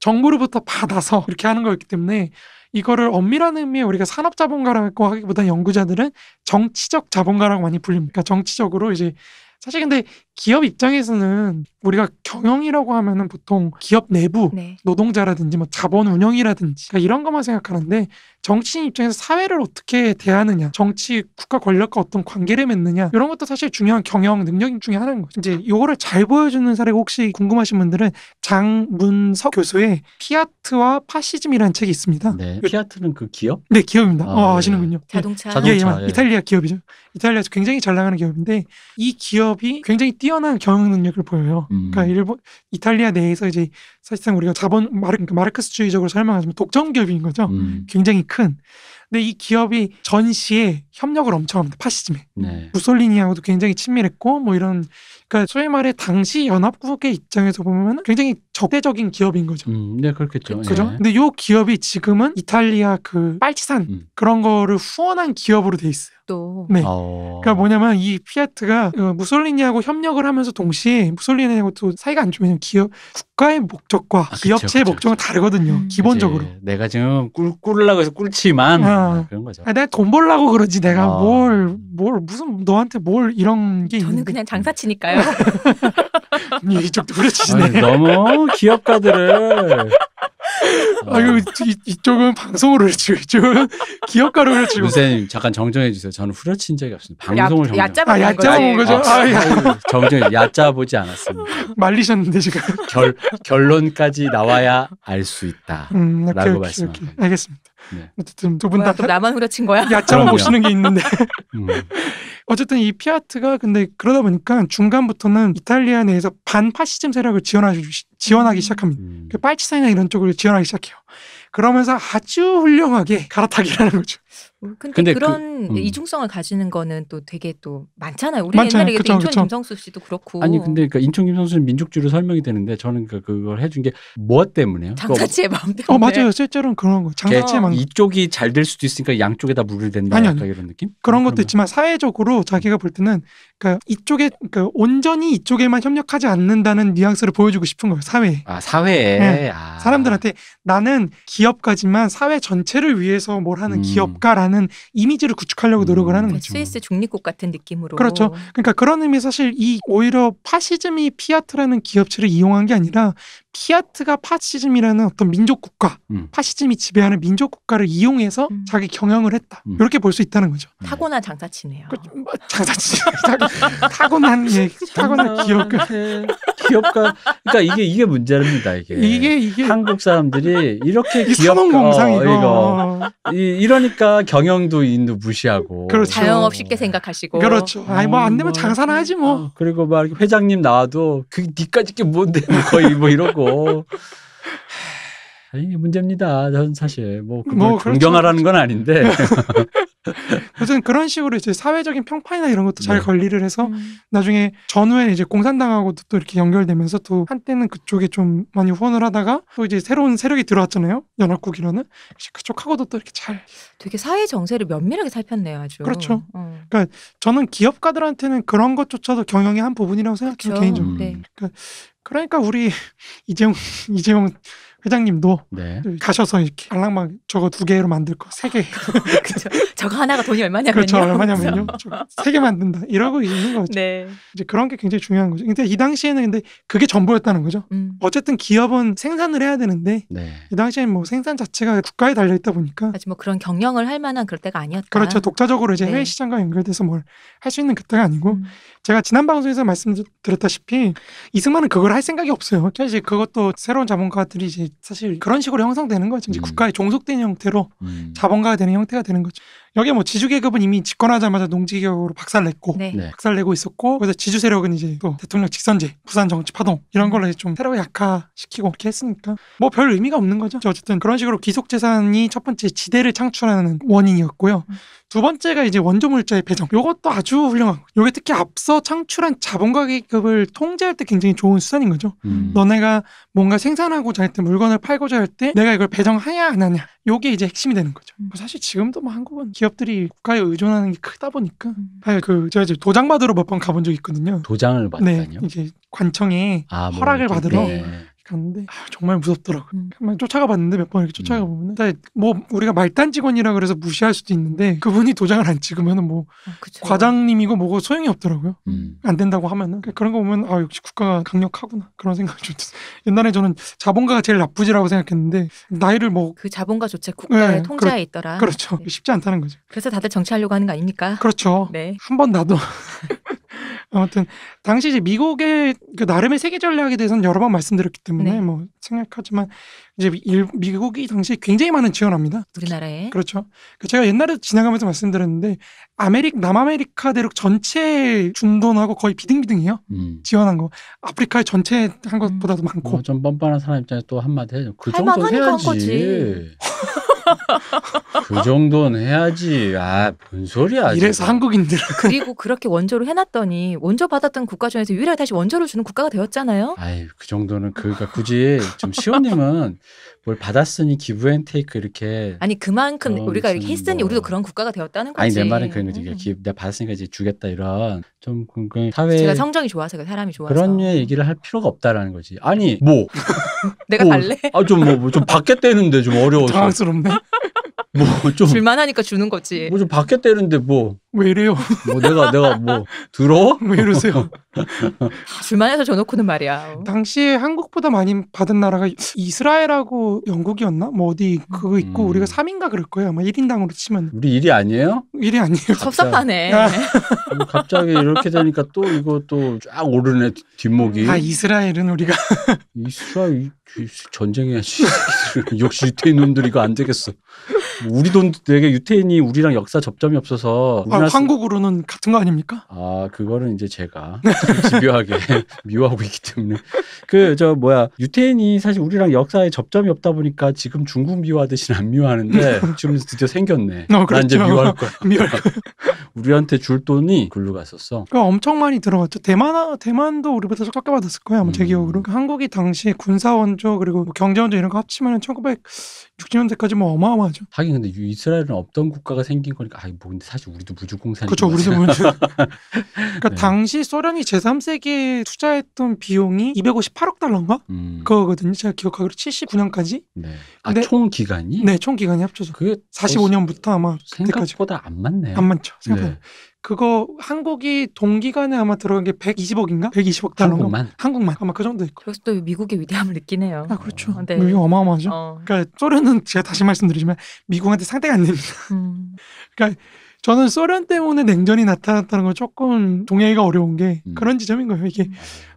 Speaker 3: 정부로부터 받아서 이렇게 하는 거였기 때문에 이거를 엄밀한 의미에 우리가 산업 자본가라고 하기보다 연구자들은 정치적 자본가라고 많이 불립니다 그러니까 정치적으로 이제 사실 근데 기업 입장에서는 우리가 경영이라고 하면은 보통 기업 내부 네. 노동자라든지 뭐 자본 운영이라든지 그러니까 이런 것만 생각하는데 정치인 입장에서 사회를 어떻게 대하느냐 정치 국가 권력과 어떤 관계를 맺느냐 이런 것도 사실 중요한 경영 능력 중에 하나인 거죠 이제 요거를 잘 보여주는 사례가 혹시 궁금하신 분들은 장문석 교수의 피아트와 파시즘이라는 책이 있습니다 네.
Speaker 2: 피아트는 그 기업? 네 기업입니다 아, 어,
Speaker 3: 예. 아시는군요 자동차, 예, 예 자동차 예. 이탈리아 기업이죠 이탈리아에서 굉장히 잘 나가는 기업인데 이 기업이 굉장히 뛰어난 경영 능력을 보여요. 음. 그러니까 일본, 이탈리아 내에서 이제 사실상 우리가 자본 마르, 그러니까 마르크스주의적으로 설명하자면 독점 기업인 거죠. 음. 굉장히 큰. 근데 이 기업이 전시에 협력을 엄청 합니다. 파시즘에 네. 무솔리니하고도 굉장히 친밀했고 뭐 이런 그러니까 소위 말해 당시 연합국의 입장에서 보면 굉장히 적대적인 기업인 거죠. 음, 네,
Speaker 2: 그렇겠죠. 그, 그죠? 예.
Speaker 3: 근데 요 기업이 지금은 이탈리아 그 빨치산 음. 그런 거를 후원한 기업으로 돼 있어요. 또. 네. 오. 아. 그러니까 뭐냐면 이 피아트가 어, 무솔리니하고 협력을 하면서 동시에 무솔리니하고 또 사이가 안 좋으면 기업 국가의 목적과 아, 기업체의 목적은 다르거든요. 음. 기본적으로.
Speaker 2: 내가 지금 꿀 꿀라고 해서 꿀치만 아. 아. 그런 거죠.
Speaker 3: 아, 내가 돈 벌라고 그러지 내가 뭘뭘 아. 뭘, 무슨 너한테 뭘 이런 게 저는 있는데.
Speaker 1: 그냥 장사치니까요.
Speaker 3: 이쪽도
Speaker 2: 그치시네 너무 기업가들을. 아유 이, 쪽은 방송으로 치고 이쪽은 기업가로 그려치고. 선생님 잠깐 정정해 주세요. 저는 후려친 적이 없습니다. 방송을 야, 정정. 야짜 본 거죠? 아, 아, 정정 야짜 보지 않았습니다.
Speaker 3: 말리셨는데 지금.
Speaker 2: 결 결론까지 나와야 알 수 있다라고 음, 말씀 알겠습니다. 네.
Speaker 3: 어쨌든 두 분다 나만 후려친 거야? 약점을 보시는 게 있는데 음. 어쨌든 이 피아트가 근데 그러다 보니까 중간부터는 이탈리아 내에서 반파시즘 세력을 지원하기, 지원하기 음. 시작합니다. 음. 그 빨치산이나 이런 쪽을 지원하기 시작해요. 그러면서 아주 훌륭하게 갈아타기라는 거죠. 뭐 근데, 근데
Speaker 1: 그 그런 그, 음. 이중성을 가지는 거는 또 되게 또 많잖아요. 우리 많잖아요. 옛날에 그쵸, 인천 그쵸. 김성수 씨도
Speaker 2: 그렇고. 아니 근데 그 그러니까 인천 김성수는 씨 민족주의로 설명이 되는데 저는 그 그걸 해준 게 무엇 뭐 때문에요? 장사치의 마음 뭐- 때문에. 어 맞아요.
Speaker 3: 실제로는 그런 거. 장사치의 어. 마음.
Speaker 2: 이쪽이 잘 될 수도 있으니까 양쪽에다 물을 댄다. 아니, 아니. 이런 느낌?
Speaker 3: 그런 것도 있지만 사회적으로 자기가 볼 때는 그러니까 이쪽에 그러니까 온전히 이쪽에만 협력하지 않는다는 뉘앙스를 보여주고 싶은 거예요. 사회에.
Speaker 2: 아 사회에. 네.
Speaker 3: 아. 사람들한테 나는 기업까지만 사회 전체를 위해서 뭘 하는 음. 기업. 국가라는 이미지를 구축하려고 노력을 하는 음. 거죠. 스위스 중립국 같은 느낌으로. 그렇죠. 그러니까 그런 의미 에서 사실 이 오히려 파시즘이 피아트라는 기업체를 이용한 게 아니라 피아트가 파시즘이라는 어떤 민족 국가, 음. 파시즘이 지배하는 민족 국가를 이용해서 음. 자기 경영을 했다. 음. 이렇게 볼
Speaker 2: 수 있다는 거죠.
Speaker 1: 음. 타고난 장사치네요. 그, 뭐,
Speaker 3: 장사치. 타고난
Speaker 2: 예, 타고난 음. 기업 음. 네. 기업가. 그러니까 이게 이게 문제입니다. 이게. 이게 이게 한국 사람들이 이렇게 기업가 어, 이거. 이, 러니까 경영도 인도 무시하고 그렇죠. 자영
Speaker 3: 없이게 생각하시고 그렇죠. 아니 뭐 안
Speaker 2: 되면 장사나 하지 뭐. 어, 그리고 막 회장님 나와도 그 니까짓 게 뭔데 뭐, 거의 뭐 이러고 뭐. 하고 이게 문제입니다. 저는 사실 뭐 그걸 뭐 그렇죠. 존경하라는 건 아닌데
Speaker 3: 요즘 그런 식으로 이제 사회적인 평판이나 이런 것도 잘 네. 관리를 해서 음. 나중에 전후에 이제 공산당하고도 또 이렇게 연결되면서 또 한때는 그쪽에 좀 많이 후원을 하다가 또 이제 새로운 세력이 들어왔잖아요. 연합국이라는 그쪽하고도 또 이렇게 잘 되게 사회 정세를 면밀하게 살폈네요, 아주. 그렇죠. 어. 그러니까 저는 기업가들한테는 그런 것조차도 경영의 한 부분이라고 생각해요, 그렇죠. 개인적으로. 네. 그러니까 그러니까 우리 이재용 이재용 회장님도 네. 가셔서 이렇게 알랑망 저거 두 개로 만들 거 세 개. 그렇죠. 저거 하나가 돈이 얼마냐면요. 그렇죠. 얼마냐면요. 세 개 만든다. 이러고 있는 거죠. 네. 이제 그런 게 굉장히 중요한 거죠. 근데 이 당시에는 근데 그게 전부였다는 거죠. 음. 어쨌든 기업은 생산을 해야 되는데 네. 이 당시에는 뭐 생산 자체가 국가에 달려 있다 보니까 아직 뭐 그런 경영을 할 만한 그럴 때가 아니었다. 그렇죠. 독자적으로 이제 네. 해외 시장과 연결돼서 뭘 할 수 있는 그때가 아니고 음. 제가 지난 방송에서 말씀드렸다시피 이승만은 그걸 할 생각이 없어요. 사실 그것도 새로운 자본가들이 이제 사실 그런 식으로 형성되는 거죠. 이 음. 국가에 종속된 형태로 음. 자본가가 되는 형태가 되는 거죠. 여기 뭐 지주 계급은 이미 집권하자마자 농지 개혁으로 박살냈고 네. 네. 박살내고 있었고 그래서 지주 세력은 이제 또 대통령 직선제, 부산 정치 파동 이런 걸로 좀 새로 약화시키고 이렇게 했으니까 뭐 별 의미가 없는 거죠. 어쨌든 그런 식으로 기속 재산이 첫 번째 지대를 창출하는 원인이었고요. 음. 두 번째가 이제 원조 물자의 배정. 이것도 아주 훌륭한. 요게 특히 앞서 창출한 자본가 계급을 통제할 때 굉장히 좋은 수단인 거죠. 음. 너네가 뭔가 생산하고자 했던 물건을 팔고자 할 때 내가 이걸 배정해야 안 하냐. 요게 이제 핵심이 되는 거죠. 음. 뭐 사실 지금도 뭐 한국은 기 기업들이 국가에 의존하는 게 크다 보니까 음. 아그 제가 이제 도장 받으러 몇 번 가본 적이 있거든요. 도장을 받다니요? 네, 이제 관청에 아, 뭐 허락을 이 받으러 네. 갔는데 아, 정말 무섭더라고요. 음. 쫓아가 봤는데 몇 번 이렇게 쫓아가 보면 음. 뭐 우리가 말단 직원이라 그래서 무시할 수도 있는데 그분이 도장을 안 찍으면 뭐 아, 과장님이고 뭐고 소용이 없더라고요. 음. 안 된다고 하면은 그러니까 그런 거 보면 아 역시 국가가 강력하구나 그런 생각이 좀 들어요. 옛날에 저는 자본가가 제일 나쁘지라고 생각했는데 나이를 뭐 그 자본가조차 국가의 네, 통제에 그렇, 있더라. 그렇죠. 네. 쉽지 않다는 거죠. 그래서 다들 정치하려고 하는 거 아닙니까? 그렇죠. 네. 한 번 나도 아무튼 당시 이제 미국의 그 나름의 세계 전략에 대해서는 여러 번 말씀드렸기 때문에 네. 뭐 생각하지만 이제 일, 미국이 당시 굉장히 많은 지원합니다. 우리나라에 그렇죠. 그 제가 옛날에 지나가면서 말씀드렸는데 아메릭 남아메리카 대륙 전체 준돈하고 거의 비등비등해요.
Speaker 2: 음. 지원한 거 아프리카 의 전체 한 음. 것보다도 많고 어, 좀 뻔뻔한 사람 입장에서 또 한마디 해요. 그 정도 해야지. 거 그 정도는 해야지. 아, 뭔 소리야. 이래서 한국인들.
Speaker 1: 그리고 그렇게 원조를 해놨더니 원조 받았던 국가 중에서 유일하게 다시 원조를 주는 국가가 되었잖아요.
Speaker 2: 아그 정도는 그러니까 굳이 좀 시호님은 뭘 받았으니 기부앤테이크 이렇게
Speaker 1: 아니 그만큼 우리가 이렇게 했으니 뭐. 우리도 그런 국가가 되었다는 거지. 아니 내 말은 그런
Speaker 2: 거지. 음. 기, 내가 받았으니까 이제 주겠다 이런 좀 그, 장히 사회 제가
Speaker 1: 성정이 좋아서 그 사람이 좋아서 그런
Speaker 2: 류의 얘기를 할 필요가 없다라는 거지. 아니 뭐
Speaker 1: 내가 갈래? 뭐? 아좀 뭐좀
Speaker 2: 뭐, 좀 받겠다는데 좀 어려워서 당황스럽네. 뭐좀
Speaker 1: 줄만하니까 주는 거지. 뭐
Speaker 2: 좀 받겠다는데 뭐. 왜 이래요? 뭐 내가 내가 뭐 들어? 왜 이러세요?
Speaker 3: 줄만해서 줘놓고는 말이야. 당시에 한국보다 많이 받은 나라가 이스라엘하고 영국이었나? 뭐 어디 그거 있고 음. 우리가 3인가 그럴 거예요. 아마 1인당으로 치면.
Speaker 2: 우리 일이 아니에요? 일이 아니에요. 섭섭하네. 아. 네. 뭐 갑자기 이렇게 되니까 또 이거 또 쫙 오르네 뒷목이. 아 이스라엘은 우리가. 이스라엘 전쟁해야지. 역시 유태인 놈들 이거 안 되겠어. 우리 돈 되게 유태인이 우리랑 역사 접점이 없어서 아, 한국으로는 같은 거 아닙니까? 아 그거는 이제 제가 집요하게 미워하고 있기 때문에 그 저 뭐야 유태인이 사실 우리랑 역사에 접점이 없다 보니까 지금 중국 미워하듯이 안 미워하는데 지금 드디어 생겼네. 어, 그렇죠. 난 이제 그렇죠. 미워할 거야. 미워할 거야. 우리한테 줄 돈이 글로 갔었어.
Speaker 3: 그러니까 엄청 많이 들어갔죠. 대만 대만도 우리보다 적게 받았을 거예요. 아마 음. 제 기억으로. 그 한국이 당시 에 군사원 원조 그리고 뭐 경제 원조 이런 거 합치면
Speaker 2: 1960년대까지 뭐 어마어마하죠. 하긴 근데 이스라엘은 없던 국가가 생긴 거니까 아이 뭐 근데 사실 우리도 무주공산이 그렇죠. 우리도 무주. 그러니까 네. 당시 소련이 제3세기에
Speaker 3: 투자했던 비용이 258억 달러인가? 음. 그거거든요. 제가 기억하기로 79년까지. 네. 아, 근데, 아, 총 기간이? 네, 총 기간이 합쳐서. 그게 45년부터 아마 생각보다 그때까지. 안 맞네요. 안 많죠. 생각보다. 네. 그거 한국이 동기간에 아마 들어간 게 120억인가? 120억 달러. 한국만? 한국만. 아마 그 정도일 거예요. 그래서 또 미국의 위대함을 느끼네요. 아, 그렇죠. 어, 네. 미국 뭐 어마어마하죠. 어. 그러니까 소련은 제가 다시 말씀드리지만 미국한테 상대가 안 됩니다. 음. 그러니까 저는 소련 때문에 냉전이 나타났다는 건 조금 동의하기가 어려운 게 음. 그런 지점인 거예요. 이게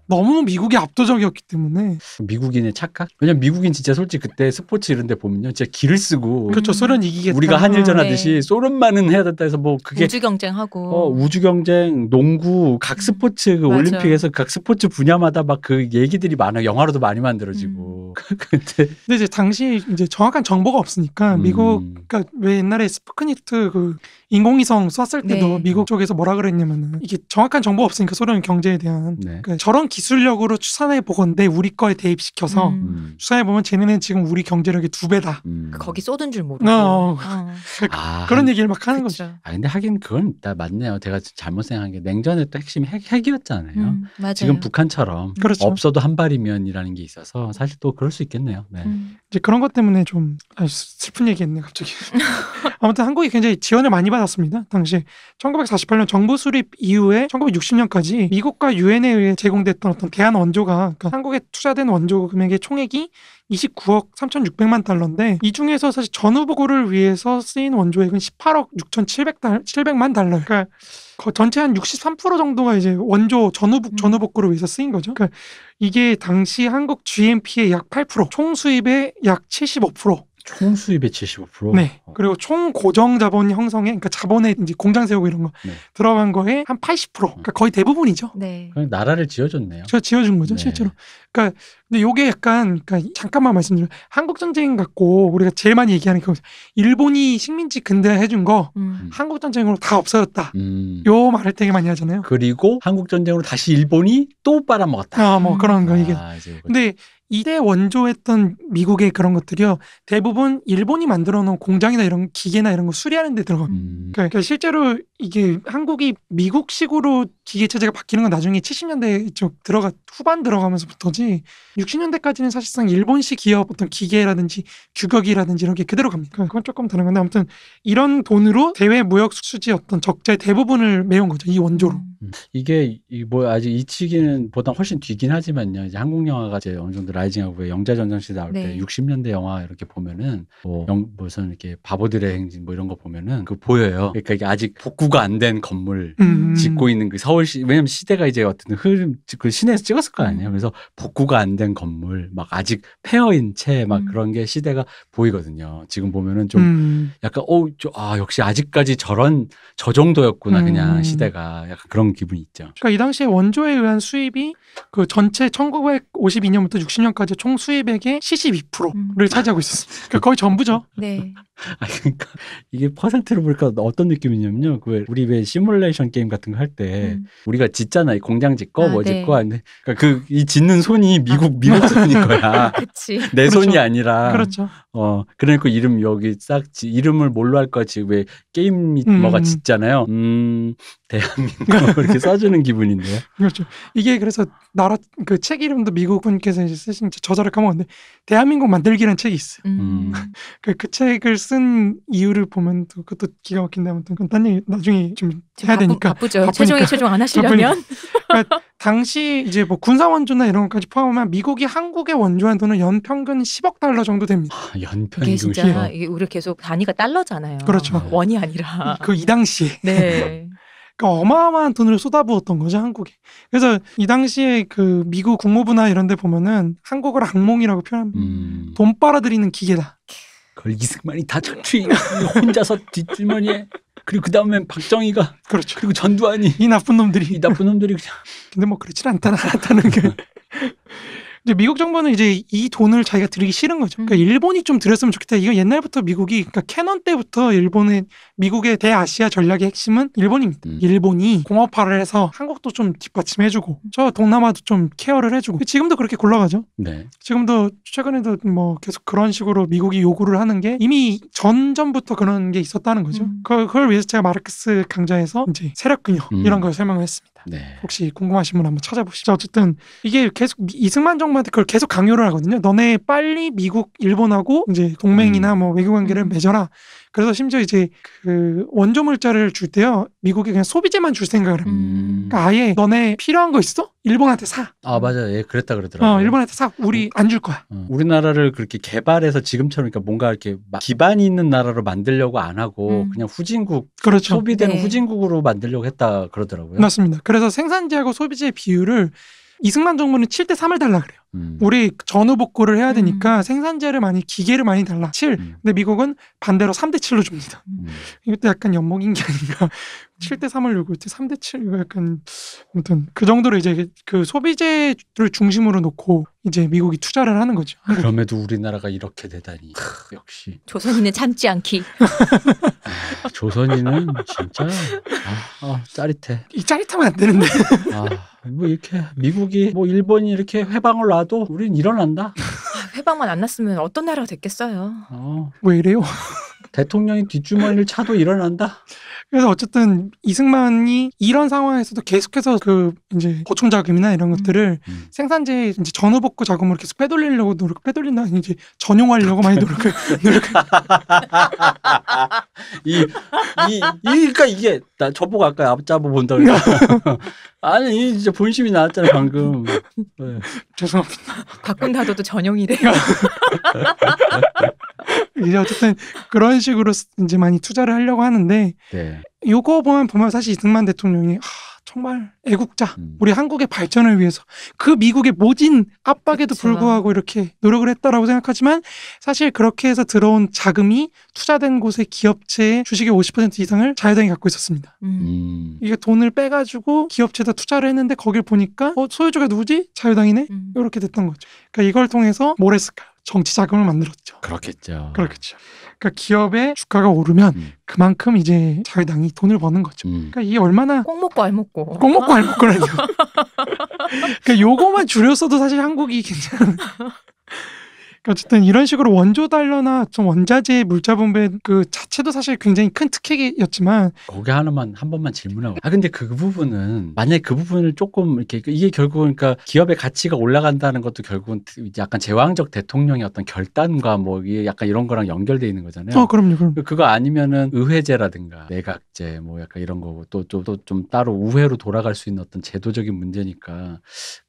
Speaker 2: 너무 미국이 압도적이었기 때문에 미국인의 착각? 왜냐면 미국인 진짜 솔직히 그때 스포츠 이런 데 보면요 진짜 기를 쓰고 그렇죠 소련 이기겠다 우리가 한일전 하듯이 네. 소련만은 해야 된다 해서 뭐 그게 우주
Speaker 1: 경쟁하고 어,
Speaker 2: 우주 경쟁 농구 각 음. 스포츠 그 올림픽에서 각 스포츠 분야마다 막 그 얘기들이 많아 영화로도 많이 만들어지고 음. 근데 근데 이제
Speaker 3: 당시 이제 정확한 정보가 없으니까 미국 음. 그러니까 왜 옛날에 스푸크니트 그 인공위성 쐈을 때도 네. 미국 쪽에서 뭐라 그랬냐면은 이게 정확한 정보 없으니까 소련 경제에 대한 네. 그러니까 저런 기술력으로 추산해 보건데 우리 거에 대입시켜서 음. 음. 추산해 보면 쟤네는 지금 우리
Speaker 2: 경제력의 두 배다. 음.
Speaker 1: 그 거기 쏟은 줄 모르고 어.
Speaker 2: 어. 그 아, 그런 얘기를 막 하는 그쵸. 거죠. 아 근데 하긴 그건 다 맞네요. 제가 잘못 생각한 게 냉전의 또 핵심이 핵, 핵이었잖아요.
Speaker 1: 음, 지금
Speaker 2: 북한처럼 그렇죠. 없어도 한 발이면이라는 게 있어서 사실 또 그럴 수 있겠네요. 네. 음. 이제 그런
Speaker 3: 것 때문에 좀 아, 슬픈 얘기했네 갑자기. 아무튼 한국이 굉장히 지원을 많이 받 받았습니다. 당시 1948년 정부 수립 이후에 1960년까지 미국과 유엔에 의해 제공됐던 어떤 대한 원조가 그러니까 한국에 투자된 원조 금액의 총액이 29억 3,600만 달러인데 이 중에서 사실 전후 보고를 위해서 쓰인 원조액은 18억 6,700만 달러. 그러니까 전체 한 63% 정도가 이제 원조 전후 복 전후 복구를 위해서 쓰인 거죠. 그러니까 이게 당시 한국 GNP의 약 8%, 총 수입의 약75% 총 수입의 75%. 네. 어. 그리고 총 고정 자본 형성에 그러니까 자본에 이제 공장 세우고 이런 거 네. 들어간 거에 한 80%. 그러니까 거의 대부분이죠. 네.
Speaker 2: 그냥 나라를 지어줬네요.
Speaker 3: 저 지어준 거죠, 네. 실제로. 그러니까 근데 요게 약간 그러니까 잠깐만 말씀드려. 한국 전쟁 같고 우리가 제일 많이 얘기하는 그 일본이 식민지 근대해 준거 음. 음. 한국 전쟁으로 다 없어졌다. 음. 요 말을 되게 많이 하잖아요. 그리고 한국 전쟁으로 다시 일본이 또 빨아먹었다. 아, 뭐 그런 거 아, 이게. 아, 근데 이때 원조했던 미국의 그런 것들이요. 대부분 일본이 만들어 놓은 공장이나 이런 기계나 이런 거 수리하는 데 들어가요. 음. 그러니까 실제로 이게 한국이 미국식으로 기계 체제가 바뀌는 건 나중에 70년대 쪽 들어가 후반 들어가면서부터지 60년대까지는 사실상 일본식 기업 어떤 기계라든지 규격이라든지 이런 게 그대로 갑니다. 그러니까 그건 조금 다른 건데 아무튼 이런 돈으로 대외 무역 수지
Speaker 2: 어떤 적자의 대부분을 메운 거죠. 이 원조로. 음. 음. 이게 뭐 아직 이치기는 보다 훨씬 뒤긴 하지만요. 이제 한국 영화가 이제 어느 정도 라이징하고 영자전쟁 시대 나올 네. 때 60년대 영화 이렇게 보면은 뭐 네. 영, 무슨 이렇게 바보들의 행진 뭐 이런 거 보면은 그 보여요. 그러니까 이게 아직 복구가 안 된 건물 음. 짓고 있는 그 서울시 왜냐면 시대가 이제 어떤 흐름 그 시내에서 찍었을 거 아니에요. 음. 그래서 복구가 안 된 건물 막 아직 폐허인 채막 음. 그런 게 시대가 보이거든요. 지금 보면은 좀 음. 약간 어아 역시 아직까지 저런 저 정도였구나 그냥 시대가 약간 그런 그런 기분이 있죠.
Speaker 3: 그러니까 이 당시에 원조에 의한 수입이 그 전체 1952년부터 60년까지 총 수입액의 72%를 음. 차지하고 있었습니다. 그러니까 거의 전부죠. 네. 아
Speaker 2: 그러니까 이게 퍼센트로 볼까 어떤 느낌이냐면요. 그 우리 왜 시뮬레이션 게임 같은 거 할때 음. 우리가 짓잖아요. 공장 짓고 아, 뭐 네. 짓고 하는데 그러니까 그이 짓는 손이 미국 아. 미국 손인 거야. 내 그렇죠. 손이 아니라. 그렇죠. 어, 그러니까 이름 여기 싹 지, 이름을 뭘로 할까 지금 왜 게임 음. 뭐가 짓잖아요. 음, 대한민국 이렇게 써주는 기분인데요.
Speaker 3: 그렇죠. 이게 그래서 나라 그 책 이름도 미국분께서 이제 쓰신 저자를 가면 안는 대한민국 만들기라는 책이 있어요. 음. 음. 그, 그, 책을 쓴 이유를 보면 또 그것도 기가 막힌데 아무튼 그건 딴 얘기 나중에 좀 해야 바쁘, 되니까 바쁘죠. 바쁘니까. 최종에 최종 안 하시려면 그러니까 당시 이제 뭐 군사 원조나 이런 것까지 포함하면 미국이 한국에 원조한 돈은 연평균 10억 달러 정도 됩니다. 아,
Speaker 1: 연평균 진짜 이게
Speaker 3: 우리 계속 단위가 달러잖아요.
Speaker 1: 그렇죠. 어, 원이 아니라. 음, 그이 당시.
Speaker 3: 네. 그 어마어마한 돈을 쏟아부었던 거죠 한국에. 그래서 이 당시에 그 미국 국무부나 이런데 보면은 한국을 악몽이라고 표현합니다. 음. 돈 빨아들이는
Speaker 2: 기계다. 그걸 이승만이 다 착취 혼자서 뒷주머니에 그리고 그 다음엔 박정희가 그렇죠. 그리고 전두환이 이 나쁜 놈들이 이 나쁜 놈들이 그냥 근데 뭐 그렇지 않다
Speaker 3: 않다는 게 이제 미국 정부는 이제 이 돈을 자기가 들이기 싫은 거죠. 그러니까 음. 일본이 좀 들였으면 좋겠다. 이거 옛날부터 미국이 그러니까 캐논 때부터 일본의 미국의 대아시아 전략의 핵심은 일본입니다. 음. 일본이 공업화를 해서 한국도 좀 뒷받침해주고 음. 저 동남아도 좀 케어를 해주고 지금도 그렇게 굴러가죠. 네. 지금도 최근에도 뭐 계속 그런 식으로 미국이 요구를 하는 게 이미 전전부터 그런 게 있었다는 거죠. 음. 그, 그걸 위해서 제가 마르크스 강좌에서 이제 세력 근역 음. 이런 걸 설명을 했습니다. 네. 혹시 궁금하신 분 한번 찾아보시죠. 어쨌든 이게 계속 이승만 정부한테 그걸 계속 강요를 하거든요. 너네 빨리 미국, 일본하고 이제 동맹이나 음. 뭐 외교 관계를 음. 맺어라. 그래서 심지어 이제 그 원조 물자를 줄 때요 미국이 그냥 소비재만 줄 생각을 합니다. 음. 그러니까 아예 너네 필요한 거 있어? 일본한테 사.
Speaker 2: 아 맞아, 예 그랬다 그러더라고. 어,
Speaker 3: 일본한테 사. 우리 음. 안줄 거야.
Speaker 2: 어. 우리나라를 그렇게 개발해서 지금처럼 그러니까 뭔가 이렇게 기반이 있는 나라로 만들려고 안 하고 음. 그냥 후진국, 그렇죠. 소비되는 네. 후진국으로 만들려고 했다 그러더라고요. 맞습니다. 그래서 생산지하고 소비지의 비율을
Speaker 3: 이승만 정부는 7대 3을 달라 그래요. 음. 우리 전후 복구를 해야 되니까 음. 생산재를 많이 기계를 많이 달라 7 음. 근데 미국은 반대로 3대 7로 줍니다 음. 이것도 약간 연목인게 아닌가 7대 3을 요구 했지 3대 7 이거 약간 아무튼 그 정도로 이제 그
Speaker 2: 소비재를
Speaker 3: 중심으로 놓고 이제 미국이 투자를 하는 거죠
Speaker 2: 그럼에도 우리나라가 이렇게 되다니 크, 역시
Speaker 1: 조선인은 참지 않기
Speaker 2: 아, 조선인은 진짜 아, 아, 짜릿해 이 짜릿하면 안 되는데 아. 뭐 이렇게 미국이 뭐 일본이 이렇게 회방을 놔도 우린 일어난다.
Speaker 1: 아, 회방만 안 났으면 어떤 나라가 됐겠어요.
Speaker 2: 어. 왜 이래요? 대통령이 뒷주머니를 차도 일어난다. 그래서
Speaker 3: 어쨌든 이승만이 이런 상황에서도 계속해서 그 이제 보충 자금이나 이런 음. 것들을 음. 생산재 이제 전후 복구 자금으로 계속 빼돌리려고 노력, 빼돌린다 이제 전용하려고 많이
Speaker 2: 노력을 노력. 이, 이, 이, 그러니까 이게 나 저보고 아까 앞잡아 본다 그 아니 이제 본심이 나왔잖아 방금. 네. 죄송합니다.
Speaker 1: 바꾼다도 또 전용이래요.
Speaker 3: 이제 어쨌든 그런 식으로 이제 많이 투자를 하려고 하는데 네. 요거만 보면 사실 이승만 대통령이 하, 정말 애국자, 음. 우리 한국의 발전을 위해서 그 미국의 모진 압박에도 그치만. 불구하고 이렇게 노력을 했다라고 생각하지만 사실 그렇게 해서 들어온 자금이 투자된 곳의 기업체의 주식의 50% 이상을 자유당이 갖고 있었습니다. 음. 음. 이게 돈을 빼가지고 기업체에다 투자를 했는데 거길 보니까 어, 소유주가 누구지? 자유당이네? 음. 이렇게 됐던 거죠. 그러니까 이걸 통해서 뭘 했을까요? 정치 자금을 만들었죠.
Speaker 2: 그렇겠죠.
Speaker 3: 그렇겠죠. 그러니까 기업의 주가가 오르면 음. 그만큼 이제 자유당이 돈을 버는 거죠. 음. 그러니까 이게 얼마나 꼭 먹고 알 먹고 꼭 먹고 알 먹고라니요. 그러니까 요거만 줄였어도 사실 한국이 괜찮은. 어쨌든 이런 식으로 원조 달러나 좀 원자재 물자 분배 그 자체도 사실 굉장히 큰 특혜였지만 거기
Speaker 2: 하나만 한 번만 질문하고 아 근데 그 부분은 만약에 그 부분을 조금 이렇게 이게 결국은 그러니까 기업의 가치가 올라간다는 것도 결국은 약간 제왕적 대통령의 어떤 결단과 뭐 이게 약간 이런 거랑 연결돼 있는 거잖아요. 어 그럼요. 그럼. 그, 그거 아니면은 의회제라든가 내각제 뭐 약간 이런 거고 또또또좀 따로 우회로 돌아갈 수 있는 어떤 제도적인 문제니까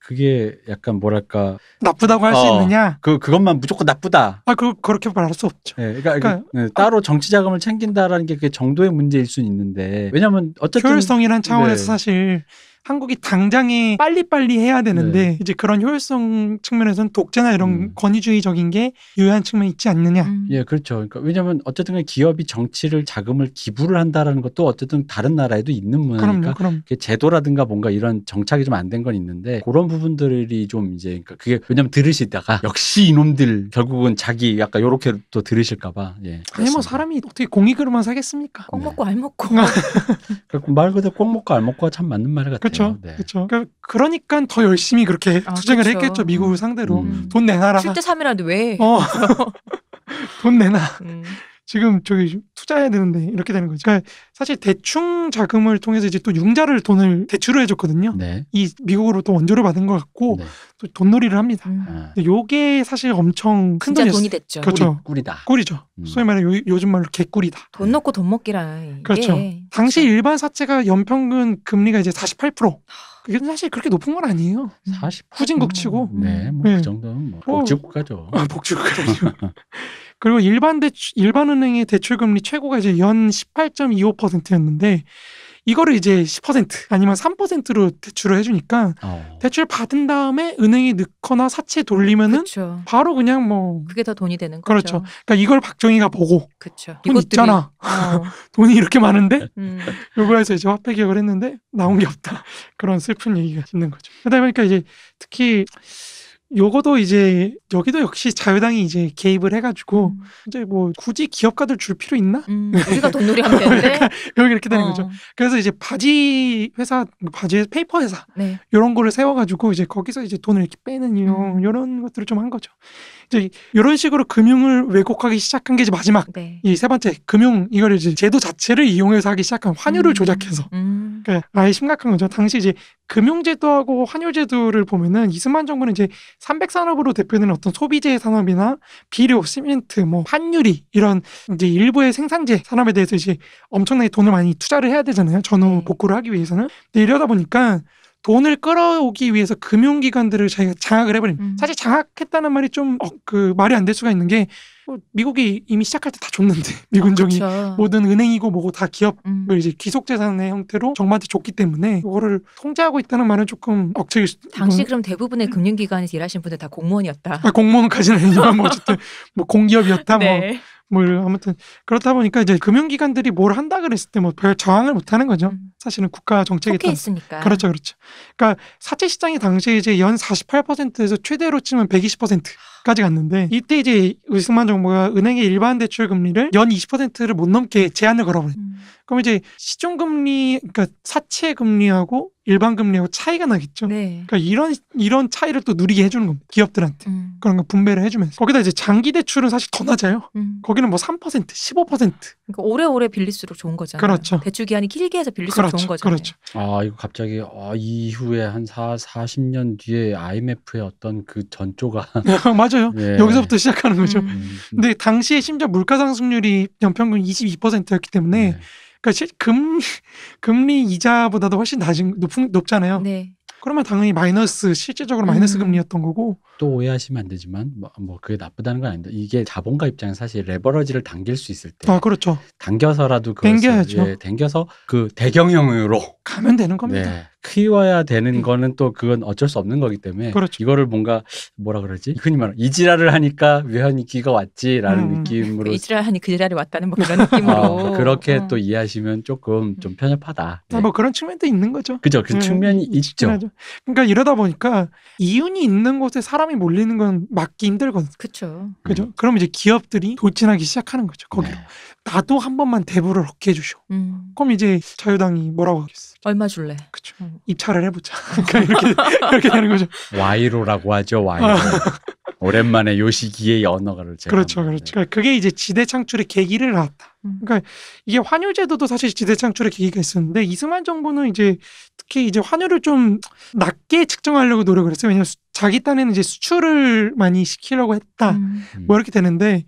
Speaker 2: 그게 약간 뭐랄까 나쁘다고 할수 어, 있느냐? 그 그것만 무조건 나쁘다. 아, 그 그렇게 말할 수 없죠. 예, 네, 그러니까, 그러니까 네, 따로 정치 자금을 챙긴다라는 게 그 정도의 문제일 수는 있는데 왜냐하면 어쨌든 효율성이라는 차원에서 네.
Speaker 3: 사실 한국이 당장에 빨리빨리 해야 되는데
Speaker 2: 네. 이제 그런 효율성 측면에서는 독재나 이런 음. 권위주의적인 게 유효한 측면이 있지 않느냐. 음. 예, 그렇죠. 그러니까 왜냐하면 어쨌든 기업이 정치를 자금을 기부를 한다라는 것도 어쨌든 다른 나라에도 있는 문화니까 그럼요, 그럼. 제도라든가 뭔가 이런 정착이 좀 안 된 건 있는데 그런 부분들이 좀 이제 그러니까 그게 왜냐면 들으시다가 역시 이놈들 결국은 자기 약간 요렇게 또 들으실까봐. 예, 아니
Speaker 3: 뭐 사람이 어떻게 공익으로만 사겠습니까? 꼭 먹고 알 네. 먹고.
Speaker 2: 그러니까 말 그대로 꼭 먹고 알 먹고가 참 맞는 말 같아요. 그렇죠. 그렇죠. 네.
Speaker 3: 그렇죠. 그러니까, 그러니까 더 열심히 그렇게 아, 투쟁을 그쵸. 했겠죠. 미국을 상대로 음. 돈 내놔라. 실제
Speaker 1: 3이라도 왜? 어.
Speaker 3: 돈 내놔. 음. 지금 저기 투자해야 되는데 이렇게 되는 거죠. 그러니까 사실 대충 자금을 통해서 이제 또 융자를 돈을 대출을 해줬거든요. 네. 이 미국으로 또 원조를 받은 것 같고 네. 또 돈놀이를 합니다. 음. 아. 근데 요게 사실 엄청 큰 진짜 돈이 됐죠. 그렇죠. 꿀이, 다 꿀이죠. 음. 소위 말해 요, 요즘 말로 개꿀이다. 돈 네. 넣고 돈 먹기라. 이게. 그렇죠. 그렇죠. 당시 일반 사채가 연평균 금리가 이제 48%. 이게 사실 그렇게 높은 건 아니에요. 40 후진국 치고.
Speaker 2: 네, 뭐그 네. 그 정도는 뭐 어. 복지국가죠. 아, 복지국가죠.
Speaker 3: 그리고 일반 대출, 일반 은행의 대출 금리 최고가 이제 연 18.25%였는데 이거를 이제 10% 아니면 3%로 대출을 해주니까 어. 대출 받은 다음에 은행에 넣거나 사채 돌리면은 그쵸. 바로 그냥 뭐 그게 다 돈이 되는 거죠. 그렇죠. 그러니까 이걸 박정희가 보고 그쵸. 돈 이것들이... 있잖아. 어. 돈이 이렇게 많은데 음. 요구해서 이제 화폐 개혁을 했는데 나온 게 없다. 그런 슬픈 얘기가 있는 거죠. 그러다 보니까 이제 특히 요거도 이제 여기도 역시 자유당이 이제 개입을 해가지고 음. 이제 뭐 굳이 기업가들 줄 필요 있나? 음, 우리가 돈놀이 하면 뭐 되는데 여기 이렇게 되는 어. 거죠. 그래서 이제 바지 회사, 뭐 바지 페이퍼 회사 네. 이런 거를 세워가지고 이제 거기서 이제 돈을 이렇게 빼는 이런 음. 이런 것들을 좀 한 거죠. 이제 이런 식으로 금융을 왜곡하기 시작한 게 이제 마지막 네. 이세 번째 금융 이걸 이제 제도 자체를 이용해서 하기 시작한 환율을 음. 조작해서 음. 그러니까 아예 심각한 거죠. 당시 이제 금융제도하고 환율제도를 보면은 이승만 정부는 이제 삼백 산업으로 대표되는 어떤 소비재 산업이나 비료, 시멘트, 뭐 환율이 이런 이제 일부의 생산재 산업에 대해서 이제 엄청나게 돈을 많이 투자를 해야 되잖아요. 전후 네. 복구를 하기 위해서는. 근데 이러다 보니까 돈을 끌어오기 위해서 금융기관들을 자기가 장악을 해버립니다. 음. 사실 장악했다는 말이 좀그 어, 말이 안 될 수가 있는 게 뭐 미국이 이미 시작할 때 다 줬는데 미군정이 아, 모든 은행이고 뭐고 다 기업을 음. 이제 기속재산의 형태로 정부한테 줬기 때문에 그거를 통제하고 있다는 말은 조금 억제일 수. 당시 뭐, 그럼
Speaker 1: 대부분의 금융기관에서 일하신 분들 다 공무원이었다.
Speaker 3: 아, 공무원까지는 아니지만 뭐 어쨌든 뭐 공기업이었다 뭐. 네. 뭐뭐 아무튼 그렇다 보니까 이제 금융기관들이 뭘 한다 그랬을 때 뭐 별 저항을 못 하는 거죠. 음. 사실은 국가 정책에 따라 니 그렇죠, 그렇죠. 그러니까 사채 시장이 당시에 이제 연 48%에서 최대로 치면 120%까지 갔는데 이때 이제 우승만 정부가 은행의 일반 대출 금리를 연 20%를 못 넘게 제한을 걸어버린. 음. 그럼 이제 시중금리, 그러니까 사채금리하고 일반금리하고 차이가 나겠죠. 네. 그러니까 이런, 이런 차이를 또 누리게 해주는 겁니다. 기업들한테. 음. 그런 거 분배를 해주면서. 거기다 이제 장기 대출은 사실 더 낮아요. 음. 거기는 뭐 3%, 15%. 그러니까
Speaker 1: 오래오래 빌릴수록 좋은 거잖아요. 그렇죠. 대출기한이
Speaker 3: 길게 해서 빌릴수록 그렇죠. 좋은 거잖아요. 그렇죠.
Speaker 2: 아, 이거 갑자기, 아, 이후에 한 4, 40년 뒤에 IMF의 어떤 그 전조가. 아, 맞아요. 예. 여기서부터
Speaker 3: 시작하는 거죠. 음. 근데 당시에 심지어 물가상승률이 연평균 22%였기 때문에 네. 그러니까 금 금리 이자보다도 훨씬 낮은 높은 높잖아요. 네. 그러면 당연히 마이너스 실제적으로 마이너스 음. 금리였던 거고
Speaker 2: 또 오해하시면 안 되지만 뭐, 뭐 그게 나쁘다는 건아니다 이게 자본가 입장에 사실 레버러지를 당길 수 있을 때아 그렇죠 당겨서라도 당겨야죠 예, 당겨서 그 대경영으로
Speaker 3: 가면 되는 겁니다 네,
Speaker 2: 키워야 되는 음. 거는 또 그건 어쩔 수 없는 거기 때문에 그렇죠. 이거를 뭔가 뭐라 그러지 흔히 말하 이지랄을 하니까 외환이 기가 왔지라는 음. 느낌으로 그 이지랄하니
Speaker 3: 그지랄이 왔다는 뭐 그런 느낌으로 어,
Speaker 2: 그렇게 어. 또 이해하시면 조금 음. 좀 편협하다.
Speaker 3: 네. 아, 뭐 그런 측면도 있는 거죠. 그죠 그 네. 측면이 있죠. 하죠. 그러니까 이러다 보니까 이윤이 있는 곳에 사람이 몰리는 건 막기 힘들거든. 그쵸 그죠. 음. 그럼 이제 기업들이 돌진하기 시작하는 거죠. 거기로 네. 나도 한 번만 대부를 얻게 해주시오. 그럼 이제 자유당이 뭐라고 하겠어? 얼마 줄래? 그쵸. 음. 입찰을 해보자. 그러니까 이렇게 이렇게 되는
Speaker 2: 거죠. 와이로라고 하죠. 와이로. 어. 오랜만에 요시기에 언어가를 제가 그렇죠,
Speaker 3: 그렇죠. 그러니까 그게 이제 지대 창출의 계기를 낳았다. 음. 그러니까 이게 환율 제도도 사실 지대 창출의 계기가 있었는데 이승만 정부는 이제 특히 이제 환율을 좀 낮게 측정하려고 노력을 했어요. 왜냐하면 자기 딴에는 이제 수출을 많이 시키려고 했다. 음. 음. 뭐 이렇게 되는데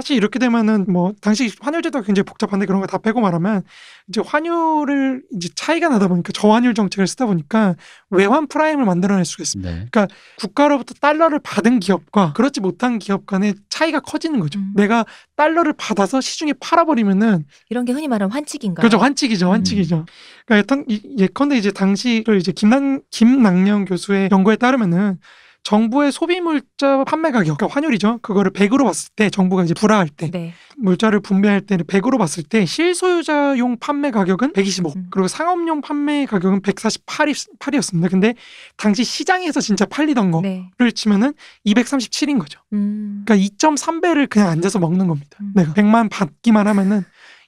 Speaker 3: 사실 이렇게 되면은 뭐 당시 환율제도가 굉장히 복잡한데 그런 거 다 빼고 말하면 이제 환율을 이제 차이가 나다 보니까 저환율 정책을 쓰다 보니까 외환 프라임을 만들어낼 수가 있습니다. 네. 그러니까 국가로부터 달러를 받은 기업과 그렇지 못한 기업 간의 차이가 커지는 거죠. 음. 내가 달러를 받아서 시중에 팔아버리면은
Speaker 1: 이런 게 흔히 말하는 환칙인가요? 그렇죠, 환칙이죠, 음. 환칙이죠.
Speaker 3: 음. 그러니까 예컨대 이제 당시를 이제 김남 김낙년 교수의 연구에 따르면은 정부의 소비 물자 판매 가격, 그러니까 환율이죠. 그거를 100으로 봤을 때 정부가 이제 불화할 때 네. 물자를 분배할 때는 100으로 봤을 때 실소유자용 판매 가격은 125, 음. 그리고 상업용 판매 가격은 148이었습니다. 근데 당시 시장에서 진짜 팔리던 거를 네. 치면은 237인 거죠. 음. 그러니까 2.3배를 그냥 앉아서 먹는 겁니다. 음. 내가 100만 받기만 하면은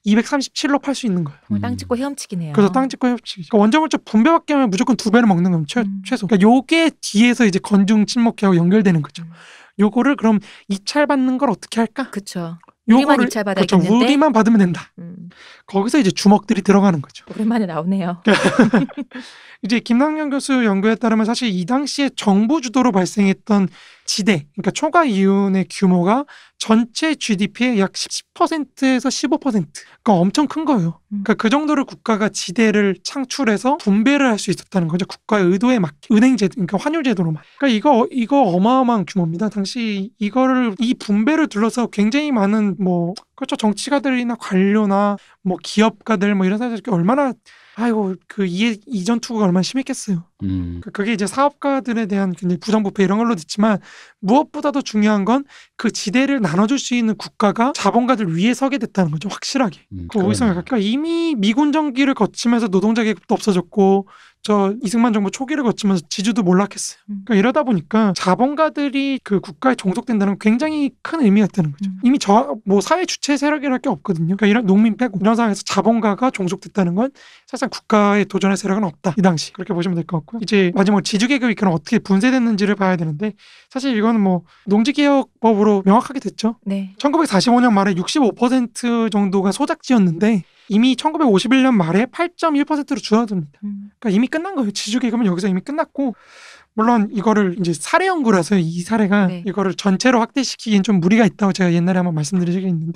Speaker 3: 237로 팔 수 있는 거예요. 어, 음. 땅 찍고 헤엄치기네요. 그래서 땅 찍고 헤엄치기. 그러니까 원자물질 분배밖에 하면 무조건 두 배를 먹는 거 최, 음. 최소. 그러니까 요게 뒤에서 이제 건중 침묵하고 연결되는 거죠. 음. 요거를 그럼 이찰받는 걸 어떻게 할까? 그렇죠. 요거를 이찰받아 그렇죠. 있겠는데? 우리만 받으면 된다. 음. 거기서 이제 주먹들이 들어가는 거죠. 오랜만에 나오네요. 이제 김남경 교수 연구에 따르면 사실 이 당시에 정부 주도로 발생했던 지대, 그러니까 초과 이윤의 규모가 전체 GDP의 약 10%에서 15%가 그러니까 엄청 큰 거예요. 음. 그러니까 그 정도로 국가가 지대를 창출해서 분배를 할 수 있었다는 거죠. 국가의 의도에 맞게 은행 제도, 그러니까 환율 제도로만. 그러니까 이거 이거 어마어마한 규모입니다. 당시 이거를 이 분배를 둘러서 굉장히 많은 뭐 그렇죠 정치가들이나 관료나 뭐 기업가들 뭐 이런 사람들이 얼마나 아이고 그 이전 투구가 얼마나 심했겠어요. 음. 그, 그게 이제 사업가들에 대한 굉장히 부정부패 이런 걸로 듣지만 무엇보다도 중요한 건 그 지대를 나눠줄 수 있는 국가가 자본가들 위에 서게 됐다는 거죠 확실하게. 음, 그 오이성 그러니까 이미 미군 정기를 거치면서 노동자 계급도 없어졌고 저 이승만 정부 초기를 거치면서 지주도 몰락했어요. 음. 그러니까 이러다 보니까 자본가들이 그 국가에 종속된다는 굉장히 큰 의미가 있다는 거죠. 음. 이미 저 뭐 사회 주체 세력이랄 게 없거든요. 그러니까 이런 농민 빼고 이런 상황에서 자본가가 종속됐다는 건 사실상 국가에 도전할 세력은 없다. 이 당시 그렇게 보시면 될 것 같고. 그렇죠. 이제 마지막 지주계급이 그럼 어떻게 분쇄됐는지를 봐야 되는데 사실 이거는 뭐 농지개혁법으로 명확하게 됐죠. 네. 1945년 말에 65% 정도가 소작지였는데 이미 1951년 말에 8.1%로 줄어듭니다. 음. 그러니까 이미 끝난 거예요. 지주계급은 여기서 이미 끝났고 물론 이거를 이제 사례연구라서이 사례가 네. 이거를 전체로 확대시키기엔 좀 무리가 있다고 제가 옛날에 한번 말씀드린 적이 있는데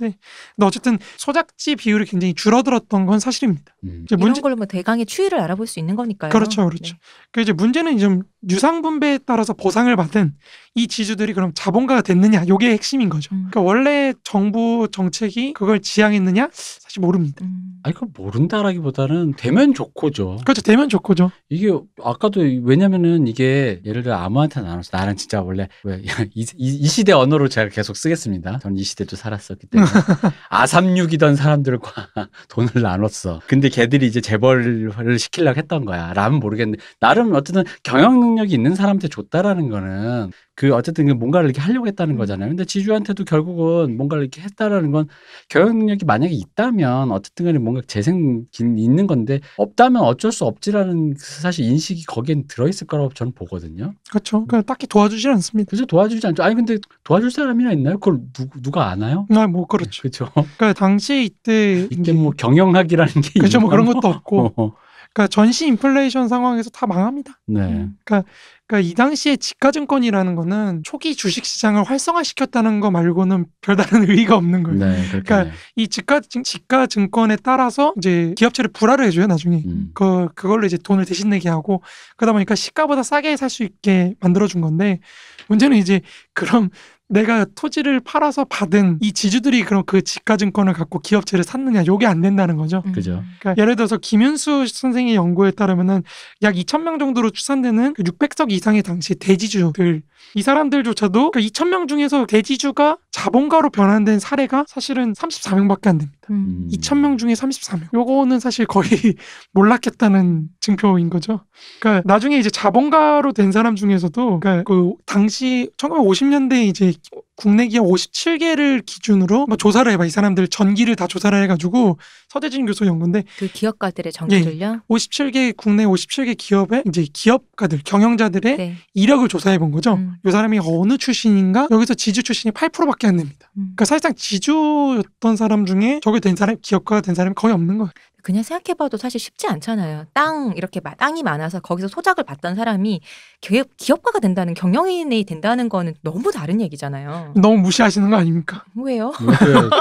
Speaker 3: 근데 어쨌든 소작지 비율이 굉장히 줄어들었던 건 사실입니다. 음. 이제 문제... 이런 걸로 뭐 대강의 추이를 알아볼 수 있는 거니까요. 그렇죠, 그렇죠. 네. 그 이제 문제는 좀 유상 분배에 따라서 보상을 받은 이 지주들이 그럼 자본가가 됐느냐 요게 핵심인 거죠. 음. 그러니까 원래
Speaker 2: 정부 정책이 그걸 지향했느냐 사실 모릅니다. 음. 아니 그 모른다라기보다는 되면 좋고죠. 그렇죠. 되면 좋고죠. 이게 아까도 왜냐면은 이게 예를 들어 아무한테 나눠서 나는 진짜 원래 왜, 이, 이, 시대 언어로 제가 계속 쓰겠습니다. 저는 이 시대도 살았었기 때문에 아삼육이던 사람들과 돈을 나눴어. 근데 걔들이 이제 재벌을 시킬려고 했던 거야. 라면 모르겠는데 나름 어쨌든 경영 영향력이 있는 사람한테 줬다라는 거는 그 어쨌든 그 뭔가를 이렇게 하려고 했다는 음. 거잖아요. 근데 지주한테도 결국은 뭔가를 이렇게 했다라는 건 경영력이 만약에 있다면 어쨌든 간에 뭔가 재생 있는 건데 없다면 어쩔 수 없지라는 그 사실 인식이 거기엔 들어있을 거라고 저는 보거든요. 그렇죠. 음. 그러니까 딱히 도와주지 않습니다. 그래서 도와주지 않죠. 아니 근데 도와줄 사람이나 있나요? 그걸 누, 누가 아나요? 아, 뭐 그렇죠. 그렇죠. 그러니까 당시 이때 이때 뭐 경영학이라는 게 그렇죠. 뭐 그런 것도 없고. 어.
Speaker 3: 그러니까 전시 인플레이션 상황에서 다 망합니다. 네. 그러니까, 그러니까 이 당시에 지가증권이라는 거는 초기 주식 시장을 활성화시켰다는 거 말고는 별다른 의의가 없는 거예요. 네, 그러니까 이 지가 지가 증권에 따라서 이제 기업체를 불화를 해줘요 나중에 음. 그 그걸로 이제 돈을 대신 내게 하고 그러다 보니까 시가보다 싸게 살 수 있게 만들어준 건데 문제는 이제 그럼 내가 토지를 팔아서 받은 이 지주들이 그럼 그 지가증권을 갖고 기업체를 샀느냐 요게 안 된다는 거죠. 음. 그죠. 그러니까 예를 들어서 김윤수 선생의 연구에 따르면은 약 2천 명 정도로 추산되는 그 600석 이상의 당시 대지주들 이 사람들조차도 그러니까 2천 명 중에서 대지주가 자본가로 변환된 사례가 사실은 34명밖에 안 됩니다. 음. 2천 음. 명 중에 34명. 요거는 사실 거의 몰락했다는 증표인 거죠. 그러니까 나중에 이제 자본가로 된 사람 중에서도 그러니까 그 당시 1950년대 이제 국내 기업 57개를 기준으로 뭐 조사를 해봐 이 사람들 전기를 다 조사를 해가지고 서대진 교수 연구인데 그 기업가들의 정보를요. 예, 57개 국내 57개 기업의 이제 기업가들 경영자들의 네. 이력을 조사해 본 거죠. 음. 이 사람이 어느 출신인가? 여기서 지주 출신이 8%밖에 안 됩니다. 음. 그러니까 사실상 지주였던 사람 중에 저게 된 사람 기업가가 된 사람이 거의 없는 거예요. 그냥 생각해봐도 사실 쉽지
Speaker 1: 않잖아요. 땅 이렇게 땅이 많아서 거기서 소작을 받던 사람이 기업, 기업가가 된다는 경영인이 된다는 거는 너무 다른 얘기잖아요.
Speaker 3: 너무 무시하시는 거 아닙니까? 왜요?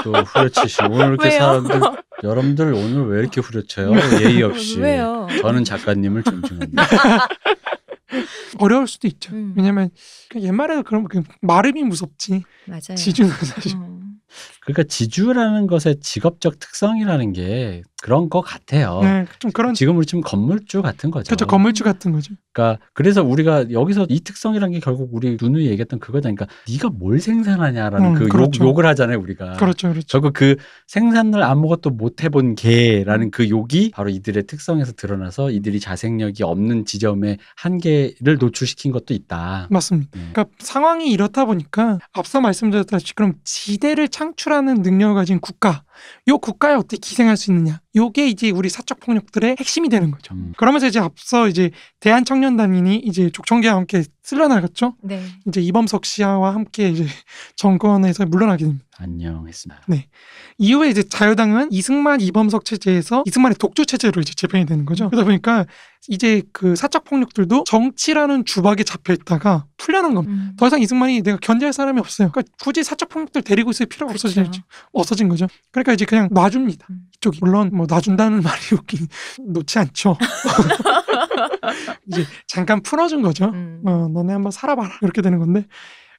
Speaker 2: 또 후려치시 오늘 이렇게 사람들 여러 남들 오늘 왜 이렇게 후려쳐요? 네. 예의 없이. 왜요? 저는 작가님을 존중합니다.
Speaker 3: 어려울 수도 있죠. 음. 왜냐면 옛말에 도 그런 말음이 무섭지. 맞아요. 지주는 사실. 어.
Speaker 2: 그러니까 지주라는 것의 직업적 특성이라는 게 그런 것 같아요. 네, 좀 그런 지금 우리 지금 건물주 같은 거죠. 그렇죠, 건물주 같은 거죠. 그러니까 그래서 우리가 여기서 이 특성이라는 게 결국 우리 누누이 얘기했던 그거잖아 그러니까 네가 뭘 생산하냐라는 음, 그 그렇죠. 욕, 을 하잖아요, 우리가. 그렇죠, 그렇죠. 결국 그 생산을 아무것도 못 해본 개라는 그 욕이 바로 이들의 특성에서 드러나서 이들이 자생력이 없는 지점의 한계를 노출시킨 것도 있다.
Speaker 3: 맞습니다. 네. 그러니까 상황이 이렇다 보니까 앞서 말씀드렸다시피 그럼 지대를 창출하 창조라는 능력을 가진 국가, 요 국가에 어떻게 기생할 수 있느냐. 요게 이제 우리 사적 폭력들의 핵심이 되는 거죠. 음. 그러면서 이제 앞서 이제 대한 청년단인이 이제 족청계와 함께 쓸려나갔죠. 네. 이제 이범석 씨와 함께 이제 정권에서 물러나게 됩니다. 안녕했습니다. 네. 이후에 이제 자유당은 이승만 이범석 체제에서 이승만의 독주 체제로 이제 재편이 되는 거죠. 그러다 보니까 이제 그 사적 폭력들도 정치라는 주박에 잡혀 있다가 풀려난 겁니다. 음. 더 이상 이승만이 내가 견제할 사람이 없어요. 그러니까 굳이 사적 폭력들 데리고 있을 필요가 그렇죠. 없어진, 없어진 거죠. 그러니까 이제 그냥 놔줍니다. 음. 이쪽이 물론 뭐 놔준다는 말이 웃긴 놓지 않죠. 이제 잠깐 풀어준 거죠. 음. 어, 너네 한번 살아봐라 그렇게 되는 건데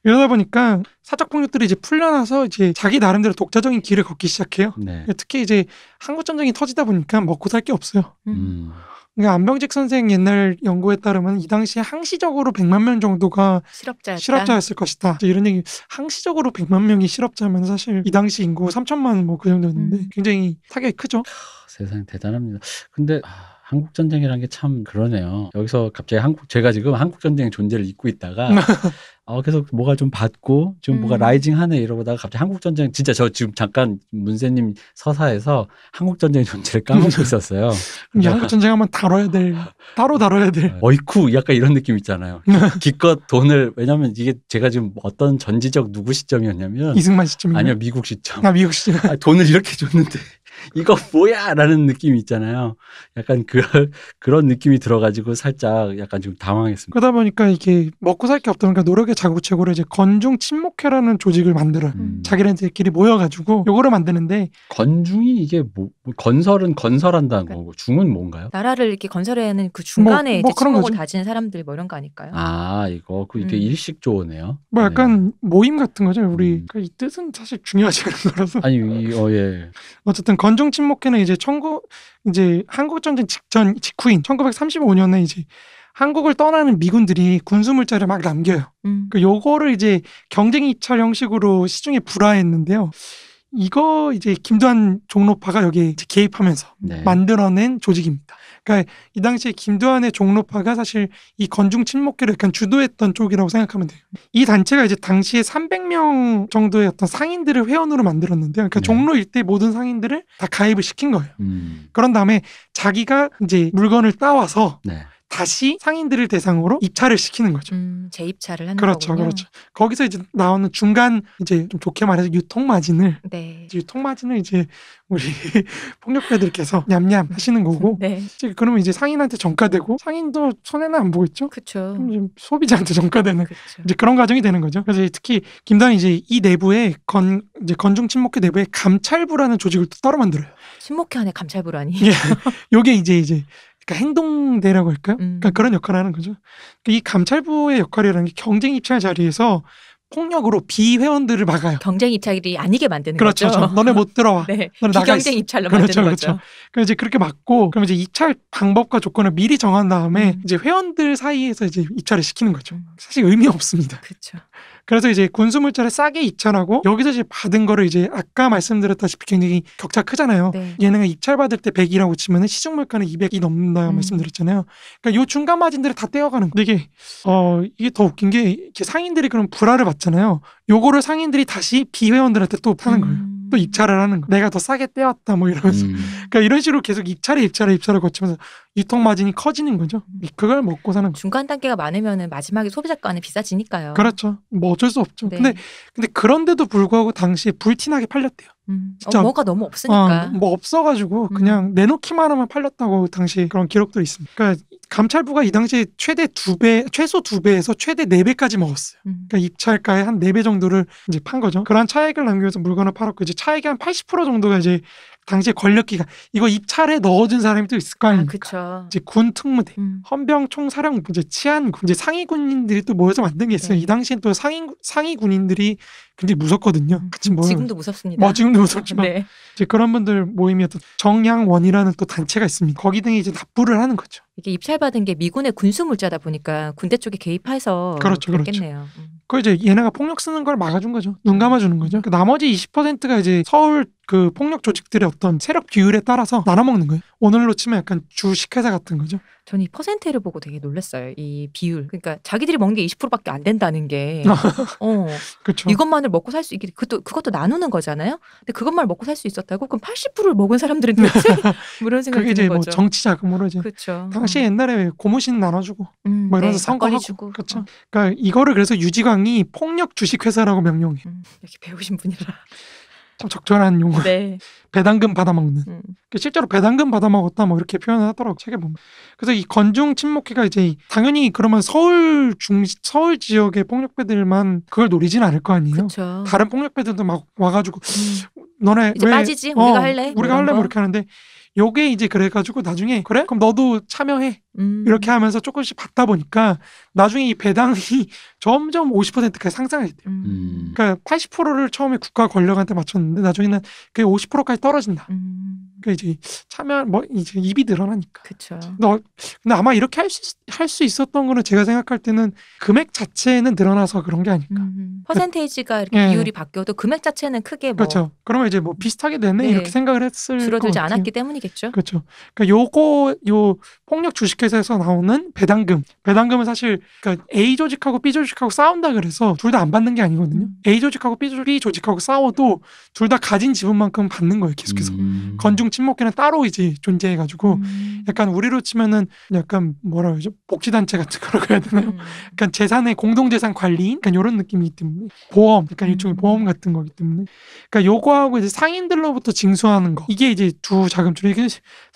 Speaker 3: 이러다 보니까 사적 폭력들이 이제 풀려나서 이제 자기 나름대로 독자적인 길을 걷기 시작해요. 네. 특히 이제 한국 전쟁이 터지다 보니까 먹고 살 게 없어요. 음. 음. 그러니까 안병직 선생 옛날 연구에 따르면 이 당시에 항시적으로 100만 명 정도가 실업자였다. 실업자였을 것이다. 이런 얘기 항시적으로 100만 명이 실업자면 사실 이 당시 인구 3천만 뭐 그 정도였는데 음. 굉장히 타격이 크죠.
Speaker 2: 세상 대단합니다. 근데 아, 한국 전쟁이란게 참 그러네요. 여기서 갑자기 한국 제가 지금 한국 전쟁 의 존재를 잊고 있다가 어, 계속 뭐가 좀 받고 지금 음. 뭐가 라이징 하네 이러다가 갑자기 한국 전쟁 진짜 저 지금 잠깐 문세님 서사에서 한국 전쟁 존재를 까먹고 있었어요. 한국 전쟁
Speaker 3: 하면 다뤄야 될
Speaker 2: 따로 다뤄야 될 어, 어이쿠 약간 이런 느낌 있잖아요. 기껏 돈을 왜냐면 이게 제가 지금 어떤 전지적 누구 시점이었냐면 이승만 시점 아니요 미국 시점. 아 미국 시점. 아, 돈을 이렇게 줬는데 이거 뭐야! 라는 느낌이 있잖아요. 약간 그, 그런 느낌이 들어가지고 살짝 약간 좀 당황했습니다. 그러다 보니까 이게 먹고 살
Speaker 3: 게 없다 니까 노력의 자구책으로 이제 건중 침묵회라는 조직을 만들어. 음. 자기네들끼리 모여가지고
Speaker 2: 요거를 만드는데. 건중이 이게 뭐, 뭐 건설은 건설한다는 그러니까 거고 중은 뭔가요?
Speaker 1: 나라를 이렇게 건설하는 그 중간에 뭐, 뭐 이제 침묵을 다지는 사람들 뭐 이런 거 아닐까요?
Speaker 2: 아, 이거. 그 되게 음. 일식조어네요.
Speaker 3: 뭐 네. 약간 네. 모임 같은 거죠. 우리 음. 그러니까 이 뜻은 사실 중요하지 않은 거라서.
Speaker 2: 아니, 이, 어, 예.
Speaker 3: 어쨌든 건 건중 침묵회는 이제 청구 이제 한국 전쟁 직전 직후인 1935년에 이제 한국을 떠나는 미군들이 군수 물자를 막 남겨요. 음. 그 요거를 이제 경쟁 이철 형식으로 시중에 불화했는데요. 이거 이제 김두한 종로파가 여기에 개입하면서 네. 만들어낸 조직입니다. 그러니까 이 당시에 김두한의 종로파가 사실 이 건중 침묵기를 약간 주도했던 쪽이라고 생각하면 돼요. 이 단체가 이제 당시에 300명 정도의 어떤 상인들을 회원으로 만들었는데 요 그러니까 네. 종로 일대 모든 상인들을 다 가입을 시킨 거예요. 음. 그런 다음에 자기가 이제 물건을 따와서 네. 다시 상인들을 대상으로 입찰을 시키는 거죠. 음, 재입찰을 하는 그렇죠, 거군요. 그렇죠. 거기서 이제 나오는 중간 이제 좀 좋게 말해서 유통 마진을 네. 유통 마진을 이제 우리 폭력배들께서 냠냠 음, 하시는 거고 네. 이제 그러면 이제 상인한테 전가되고 상인도 손해는 안 보겠죠. 그렇죠. 소비자한테 전가되는 그쵸. 이제 그런 과정이 되는 거죠. 그래서 특히 김단이 이제 이 내부에 건 이제 건중 침묵회 내부에 감찰부라는 조직을 또 따로 만들어요.
Speaker 1: 친목회 안에 감찰부라니. 예.
Speaker 3: 요게 이제 이제 그러니까 행동대라고 할까요? 음. 그러니까 그런 역할을 하는 거죠. 그러니까 이 감찰부의 역할이라는 게 경쟁 입찰 자리에서 폭력으로 비회원들을 막아요. 경쟁 입찰이 아니게 만드는 그렇죠, 거죠. 그렇죠. 너네 못 들어와. 네. 너네 나 경쟁 입찰로 그렇죠, 만드는 그렇죠. 거죠. 그렇죠. 이제 그렇게 막고 그럼 이제 입찰 방법과 조건을 미리 정한 다음에 음. 이제 회원들 사이에서 이제 입찰을 시키는 거죠. 음. 사실 의미 없습니다. 그렇죠. 그래서 이제 군수물자를 싸게 입찰하고 여기서 이제 받은 거를 이제 아까 말씀드렸다시피 굉장히 격차 크잖아요. 네. 얘네가 입찰받을 때 100이라고 치면은 시중 물가는 200이 넘는다 음. 말씀드렸잖아요. 그러니까 요 중간 마진들을 다 떼어가는 거. 근데 이게 어 이게 더 웃긴 게 상인들이 그런 불화를 받잖아요. 요거를 상인들이 다시 비회원들한테 또 파는 음. 거예요. 또 입찰을 하는 거. 내가 더 싸게 떼왔다 뭐 이러면서. 음. 그러니까 이런 식으로 계속 입찰에 입찰에 입찰을 거치면서 유통 마진이 커지는 거죠. 그걸 먹고 사는 거. 중간 단계가 많으면은 마지막에 소비자가는 비싸지니까요. 그렇죠. 뭐 어쩔 수 없죠. 네. 근데 근데 그런데도 불구하고 당시에 불티나게 팔렸대요. 음. 어, 뭐가 너무 없으니까. 어, 뭐 없어가지고 음. 그냥 내놓기만 하면 팔렸다고 당시 그런 기록도 있습니다. 그러니까 감찰부가 이 당시 최대 두 배, 최소 두 배에서 최대 네 배까지 먹었어요. 음. 그러니까 입찰가의 한네 배 정도를 이제 판 거죠. 그러한 차액을 남겨서 물건을 팔았고 이제 차액의 한80% 정도가 이제 당시 권력기가 이거 입찰에 넣어준 사람이 또 있을 거 아닙니까? 아, 이제 군 특무대, 음. 헌병 총사령 이제 치안군, 이제 상위 군인들이 또 모여서 만든 게 있어요. 네. 이 당시엔 또 상위 상위 군인들이 굉장히 무섭거든요. 음. 그치, 뭐, 지금도 무섭습니다. 뭐 지금도 무섭지만 네. 이제 그런 분들 모임이었던 정양원이라는 또 단체가 있습니다. 거기 등에 이제 납부를 하는 거죠. 이게 입찰 받은 게 미군의 군수 물자다 보니까 군대 쪽에
Speaker 1: 개입해서
Speaker 3: 그렇죠, 그렇겠네요. 그렇죠. 음. 그 이제 얘네가 폭력 쓰는 걸 막아준 거죠. 눈 감아주는 거죠. 그 나머지 20%가 이제 서울 그 폭력 조직들의 어떤 세력 비율에 따라서 나눠 먹는 거예요. 오늘로 치면 약간 주식회사 같은 거죠. 저는 이퍼센트를 보고
Speaker 1: 되게 놀랐어요. 이 비율. 그러니까 자기들이 먹는 게 20%밖에 안 된다는 게. 아, 어. 그렇죠. 이것만을 먹고 살 수 있게 그것도 그것도 나누는 거잖아요. 근데
Speaker 3: 그것만 먹고 살 수 있었다고 그럼 80%를 먹은 사람들은 네. 대체 뭐 이런 생각이 그게 이제 뭐 정치 자금으로 이제. 그렇죠. 당시 음. 옛날에 고무신 나눠주고 음, 뭐 이런 네, 선거하고 주고. 그렇죠. 어. 그러니까 이거를 그래서 유지광이 폭력 주식회사라고 명령해 음, 이렇게 배우신 분이라. 참 적절한 용어. 네. 배당금 받아먹는. 음. 그러니까 실제로 배당금 받아먹었다 뭐 이렇게 표현을 하더라고 책에 보면. 그래서 이 건중 침묵기가 이제 당연히 그러면 서울 중 서울 지역의 폭력배들만 그걸 노리진 않을 거 아니에요. 그쵸. 다른 폭력배들도 막 와가지고 음. 너네 이제 왜, 빠지지 어, 우리가 할래 우리가 할래 뭐 이렇게 하는데 요게 이제 그래가지고 나중에 그래 그럼 너도 참여해 음. 이렇게 하면서 조금씩 받다 보니까 나중에 이 배당이 점점 50%까지 상승하게 돼요. 음. 음. 그러니까 80%를 처음에 국가 권력한테 맞췄는데 나중에는 그게 50%까지 떨어진다. 음. 그러니까 이제 참여 뭐 이제 입이 늘어나니까. 그렇죠. 근데 아마 이렇게 할 수 할 수 있었던 거는 제가 생각할 때는 금액 자체는 늘어나서 그런 게 아닐까. 음,
Speaker 1: 퍼센테이지가 이렇게 네. 비율이 바뀌어도 금액 자체는 크게 뭐 그렇죠. 그러면
Speaker 3: 이제 뭐 비슷하게 되네 네. 이렇게 생각을
Speaker 1: 했을 줄어들지 않았기 때문이겠죠.
Speaker 3: 그렇죠. 그러니까 요거 요 폭력 주식회사에서 나오는 배당금. 배당금은 사실 그러니까 A 조직하고 B 조직하고 싸운다 그래서 둘 다 안 받는 게 아니거든요. 음. A 조직하고 B 조직하고 싸워도 둘 다 가진 지분만큼 받는 거예요. 계속해서 음. 건 보통 친목회는 따로 이제 존재해가지고 음. 약간 우리로 치면은 약간 뭐라 그러죠 복지단체 같은 거라고 해야 되나요? 음. 약간 재산의 공동재산 관리인 약간 이런 느낌이기 때문에 보험 약간 일종의 음. 보험 같은 거기 때문에 그러니까 요거하고 이제 상인들로부터 징수하는 거 이게 이제 두 자금줄이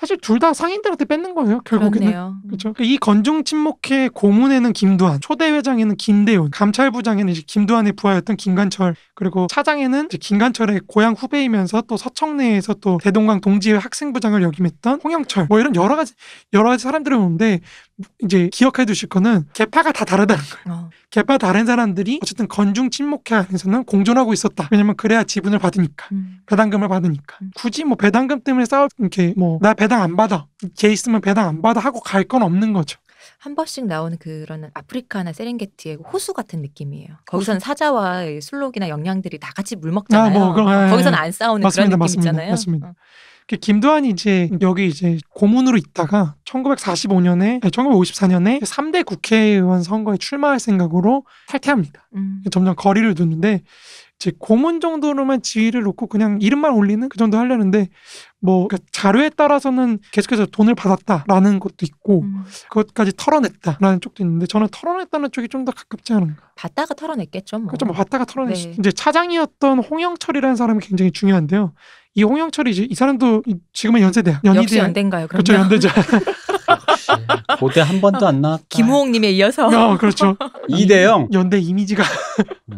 Speaker 3: 사실 둘 다 상인들한테 뺏는 거예요. 결국에는. 그렇네요. 그렇죠. 그러니까 이 건중 침묵회 고문에는 김두한, 초대 회장에는 김대훈, 감찰부장에는 이제 김두한의 부하였던 김관철, 그리고 차장에는 김관철의 고향 후배이면서 또 서청내에서 또 대동강 동지회 학생부장을 역임했던 홍영철, 뭐 이런 여러 가지 여러 가지 사람들이 오는데 이제 기억해 두실 거는 개파가 다 다르다는 거예요. 어. 개파 다른 사람들이 어쨌든 건중 침묵회 안에서는 공존하고 있었다. 왜냐면 그래야 지분을 받으니까 음. 배당금을 받으니까 음. 굳이 뭐 배당금 때문에 싸울 이렇게 뭐 나 배당 배당 안 받아. 걔 있으면 배당 안 받아 하고 갈 건 없는 거죠.
Speaker 1: 한 번씩 나오는 그런 아프리카나 세렝게티의 호수 같은
Speaker 3: 느낌이에요. 거기서
Speaker 1: 사자와 술록이나 영양들이 다 같이 물 먹잖아요. 아, 뭐, 그럼, 예, 거기서안 예. 싸우는 맞습니다, 그런 느낌 맞습니다, 맞습니다.
Speaker 3: 어. 그 김도환이 이제 여기 이제 고문으로 있다가 1945년에 1954년에 3대 국회의원 선거에 출마할 생각으로 탈퇴합니다. 음. 점점 거리를 두는데 이제 고문 정도로만 지위를 놓고 그냥 이름만 올리는 그 정도 하려는데 뭐 그러니까 자료에 따라서는 계속해서 돈을 받았다라는 것도 있고 음. 그것까지 털어냈다라는 쪽도 있는데 저는 털어냈다는 쪽이 좀 더 가깝지 않은가. 받다가 털어냈겠죠. 뭐. 그렇죠. 뭐 받다가 털어냈. 네. 이제 차장이었던 홍영철이라는 사람이 굉장히 중요한데요. 이 홍영철이 이제 이 사람도 지금은 연세대학 연희대 역시 연대인가요? 그렇죠 연대죠. 고대 한 번도 안 나왔다. 김호홍님에 이어서. 어, 그렇죠. 이대영 연대 이미지가. 네.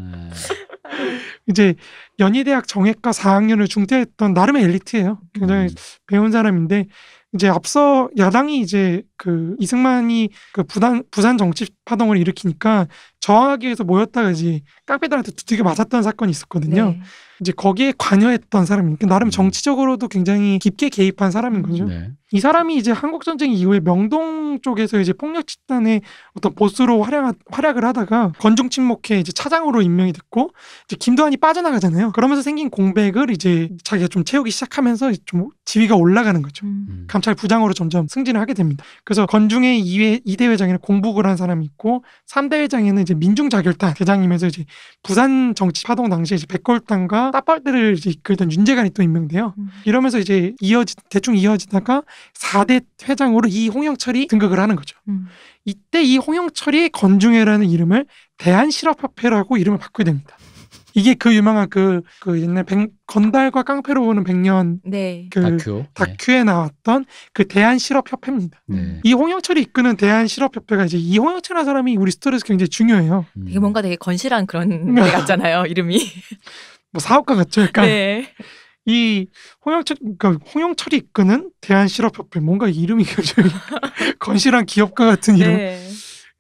Speaker 3: 이제 연희대학 정외과 4학년을 중퇴했던 나름의 엘리트예요. 굉장히 음. 배운 사람인데 이제 앞서 야당이 이제 그 이승만이 그 부산 부산 정치 파동을 일으키니까 저항하기 위해서 모였다가 이제 깡패들한테 두들겨 맞았던 사건이 있었거든요. 네. 이제 거기에 관여했던 사람이니까 그러니까 나름 음. 정치적으로도 굉장히 깊게 개입한 사람인 음. 거죠. 네. 이 사람이 이제 한국 전쟁 이후에 명동 쪽에서 이제 폭력 집단의 어떤 보스로 활약 활약을 하다가 건중 침묵회 이제 차장으로 임명이 됐고 이제 김도환이 빠져나가잖아요. 그러면서 생긴 공백을 이제 자기가 좀 채우기 시작하면서 좀 지위가 올라가는 거죠. 음. 음. 감찰 부장으로 점점 승진을 하게 됩니다. 그 그래서 건중의 2회, 2대 회장에는 공북을 한 사람이 있고 3대 회장에는 이제 민중자결단 대장이면서 이제 부산 정치 파동 당시에 이제 백골당과 따빨대를 이제 이끌던 윤재관이 또 임명돼요. 음. 이러면서 이제 이어지 대충 이어지다가 4대 회장으로 이 홍영철이 등극을 하는 거죠. 음. 이때 이 홍영철이 건중회라는 이름을 대한실업협회라고 이름을 바꾸게 됩니다. 이게 그 유명한 그, 그 옛날 백, 건달과 깡패로 보는 백년 네. 그 다큐. 다큐에 나왔던 그 대한실업협회입니다. 네. 이 홍영철이 이끄는 대한실업협회가 이제 이 홍영철이라는 사람이 우리 스토리에서 굉장히 중요해요. 음. 되게 뭔가 되게 건실한 그런 데 같잖아요. 이름이. 뭐 사업가 같죠. 약간. 네. 이 홍영철 그러니까 홍영철이 이끄는 대한실업협회 뭔가 이름이 굉장히 건실한 기업가 같은 이름. 네.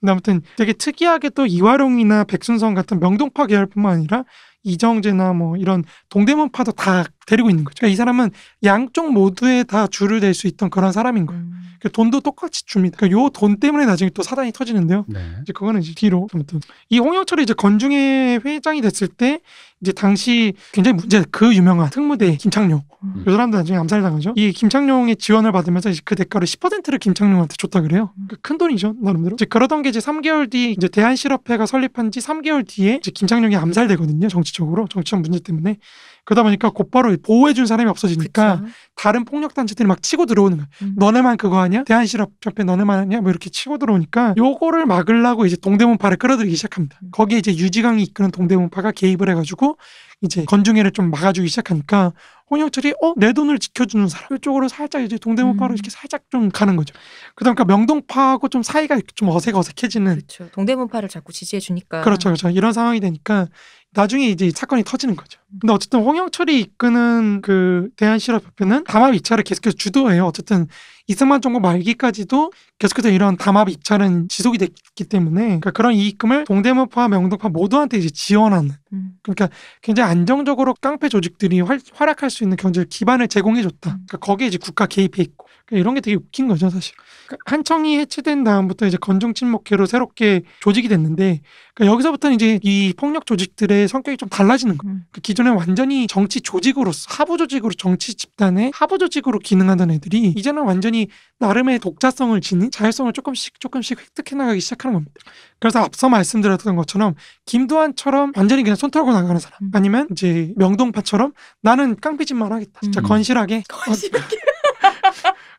Speaker 3: 근데 아무튼 되게 특이하게 또 이화룡이나 백순성 같은 명동파 계열뿐만 아니라 이정재나 뭐 이런 동대문 파도 다 데리고 있는 거죠. 그러니까 이 사람은 양쪽 모두에 다 줄을 댈 수 있던 그런 사람인 거예요. 음. 그 돈도 똑같이 줍니다. 그러니까 요돈 때문에 나중에 또 사단이 터지는데요. 네. 이제 그거는 이제 뒤로 아무튼 이 홍영철이 이제 건중회 회장이 됐을 때 이제 당시 굉장히 문제 그 유명한 특무대 김창룡 음. 요 사람도 나중에 암살당하죠. 이 김창룡의 지원을 받으면서 이제 그 대가로 10%를 김창룡한테 줬다 그래요. 음. 그러니까 큰 돈이죠 나름대로. 이제 그러던 게 이제 3개월 뒤 이제 대한실업회가 설립한 지 3개월 뒤에 이제 김창룡이 암살되거든요 정치적으로 정치적 문제 때문에. 그러다 보니까 곧바로 보호해준 사람이 없어지니까 그쵸? 다른 폭력단체들이 막 치고 들어오는 거야. 음. 너네만 그거 하냐? 대한실업협회 너네만 하냐? 뭐 이렇게 치고 들어오니까 요거를 막으려고 이제 동대문파를 끌어들이기 시작합니다. 음. 거기에 이제 유지강이 이끄는 동대문파가 개입을 해가지고 이제 건중회를 좀 막아주기 시작하니까 홍영철이 어 내 돈을 지켜주는 사람 이쪽으로 살짝 이제 동대문파로 음. 이렇게 살짝 좀 가는 거죠. 그러니까 명동파하고 좀 사이가 좀 어색어색해지는. 그렇죠.
Speaker 1: 동대문파를 자꾸 지지해 주니까. 그렇죠,
Speaker 3: 그렇죠. 이런 상황이 되니까 나중에 이제 사건이 터지는 거죠. 근데 어쨌든 홍영철이 이끄는 그 대한실업협회는 담합 입찰을 계속해서 주도해요. 어쨌든 이승만 정부 말기까지도 계속해서 이런 담합 입찰은 지속이 됐기 때문에 그러니까 그런 이익금을 동대문파, 명동파 모두한테 이제 지원하는 음. 그러니까 굉장히 안정적으로 깡패 조직들이 활, 활약할 수 있는 경제 기반을 제공해줬다. 음. 그러니까 거기에 이제 국가 개입해 있고 그러니까 이런 게 되게 웃긴 거죠 사실. 그러니까 한청이 해체된 다음부터 이제 건종 친목회로 새롭게 조직이 됐는데 그러니까 여기서부터는 이제 이 폭력 조직들의 성격이 좀 달라지는 거예요. 음. 그 그러니까 기존 저는 완전히 정치 조직으로서 하부 조직으로 정치 집단의 하부 조직으로 기능하던 애들이 이제는 완전히 나름의 독자성을 지닌 자율성을 조금씩 조금씩 획득해 나가기 시작하는 겁니다. 그래서 앞서 말씀드렸던 것처럼 김두환처럼 완전히 그냥 손 털고 나가는 사람 음. 아니면 이제 명동파처럼 나는 깡패짓만 하겠다. 진짜 음. 건실하게 건실하게 어,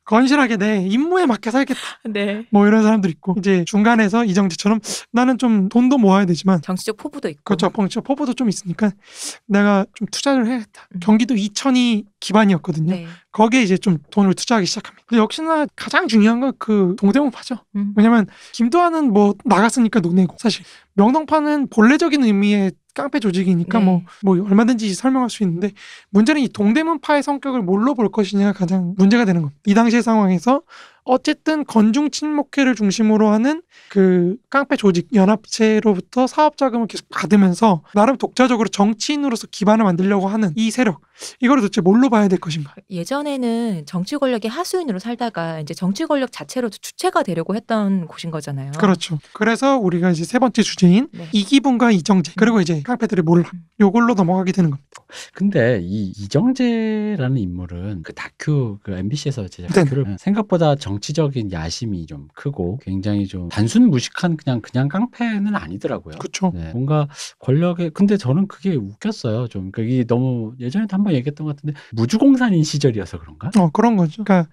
Speaker 3: 건실하게 내 임무에 맞게 살겠다. 네. 뭐 이런 사람들 있고 이제 중간에서 이정재처럼 나는 좀 돈도 모아야 되지만 정치적 포부도 있고 그렇죠. 정치적 포부도 좀 있으니까 내가 좀 투자를 해야겠다. 음. 경기도 이천이 기반이었거든요. 네. 거기에 이제 좀 돈을 투자하기 시작합니다. 역시나 가장 중요한 건 그 동대문파죠. 음. 왜냐면 김도환은 뭐 나갔으니까 논의고 사실 명동파는 본래적인 의미의 깡패 조직이니까 뭐, 네. 뭐, 뭐 얼마든지 설명할 수 있는데 문제는 이 동대문파의 성격을 뭘로 볼 것이냐가 가장 문제가 되는 겁니다. 이 당시의 상황에서 어쨌든 건중 친목회를 중심으로 하는 그 깡패 조직 연합체로부터 사업 자금을 계속 받으면서 나름 독자적으로 정치인으로서 기반을 만들려고 하는 이 세력 이걸 도대체 뭘로 봐야 될 것인가?
Speaker 1: 예전에는 정치 권력의 하수인으로 살다가 이제 정치 권력 자체로 주체가 되려고 했던 곳인 거잖아요. 그렇죠.
Speaker 3: 그래서 우리가 이제 세 번째 주제인 네. 이기분과 이정재 음. 그리고 이제 카페들의 몰라 음. 요걸로 넘어가게 되는 겁니다.
Speaker 2: 근데 이 이정재라는 인물은 그 다큐 그 MBC에서 제작 다큐를 네. 생각보다 정치적인 야심이 좀 크고 굉장히 좀 단순 무식한 그냥 그냥 깡패는 아니더라고요. 그렇죠. 네. 뭔가 권력에 근데 저는 그게 웃겼어요. 좀 그게 너무 예전에 한 한번 얘기했던 것 같은데 무주공산인 시절이어서 그런가? 어 그런 거죠. 그러니까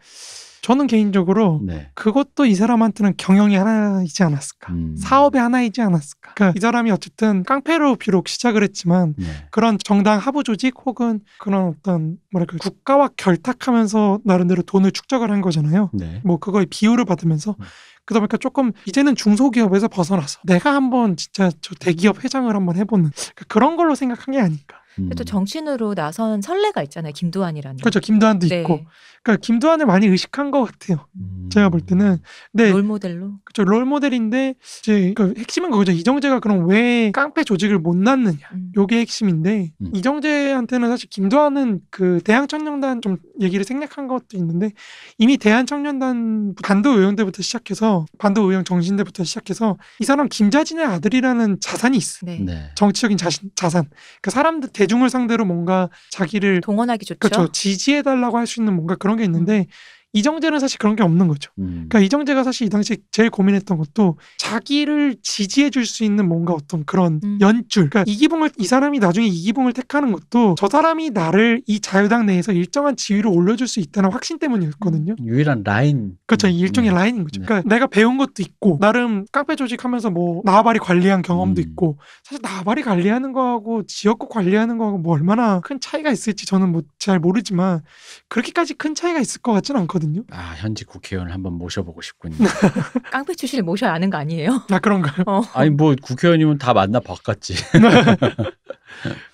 Speaker 2: 저는 개인적으로 네.
Speaker 3: 그것도 이 사람한테는 경영이 하나이지 않았을까 음. 사업의 하나이지 않았을까 그러니까 이 사람이 어쨌든 깡패로 비록 시작을 했지만 네. 그런 정당 하부 조직 혹은 그런 어떤 뭐랄까 그 국가와 결탁하면서 나름대로 돈을 축적을 한 거잖아요 네. 뭐 그거의 비율을 받으면서 음. 그러다 보니까 조금 이제는 중소기업에서 벗어나서 내가 한번 진짜 저 대기업 회장을 한번 해보는 그러니까 그런 걸로 생각한 게 아닐까
Speaker 1: 음. 또 정치인으로 나선 선례가 있잖아요.
Speaker 3: 김두한이라는. 그렇죠. 김두한도 네. 있고. 그러니까 김두한을 많이 의식한 것 같아요. 음. 제가 볼 때는. 네. 롤 모델로. 그렇죠. 롤 모델인데 이제 그 핵심은 그거죠. 이정재가 그럼 왜 깡패 조직을 못 낳느냐. 음. 요게 핵심인데 음. 이정재한테는 사실 김두한은 그 대한청년단 좀 얘기를 생략한 것도 있는데 이미 대한청년단 반도 의원 때부터 시작해서 반도 의원 정신 때부터 시작해서 이 사람 김자진의 아들이라는 자산이 있어. 네. 네. 정치적인 자신, 자산. 그니까 사람들 대중을 상대로 뭔가 자기를 동원하기 좋죠. 그렇죠. 지지해달라고 할 수 있는 뭔가 그런 게 있는데 이정재는 사실 그런 게 없는 거죠. 음. 그러니까 이정재가 사실 이 당시 제일 고민했던 것도 자기를 지지해 줄 수 있는 뭔가 어떤 그런 음. 연출 그러니까 이기봉을 이 사람이 나중에 이기봉을 택하는 것도 저 사람이 나를 이 자유당 내에서 일정한 지위로 올려줄 수 있다는 확신 때문이었거든요.
Speaker 2: 음. 유일한 라인.
Speaker 3: 그렇죠. 일종의 음. 라인인 거죠. 네. 그러니까 내가 배운 것도 있고 나름 깡패 조직하면서 뭐 나발이 관리한 경험도 음. 있고 사실 나발이 관리하는 거하고 지역구 관리하는 거하고 뭐 얼마나 큰 차이가 있을지 저는 뭐 잘 모르지만 그렇게까지 큰 차이가 있을 것 같지는 않거든요. 했거든요. 아
Speaker 2: 현직 국회의원을 한번 모셔보고 싶군요.
Speaker 3: 깡패 출신을 모셔야 하는 거 아니에요? 아 그런가요? 어.
Speaker 2: 아니 뭐 국회의원이면 다 만나 바꿨지.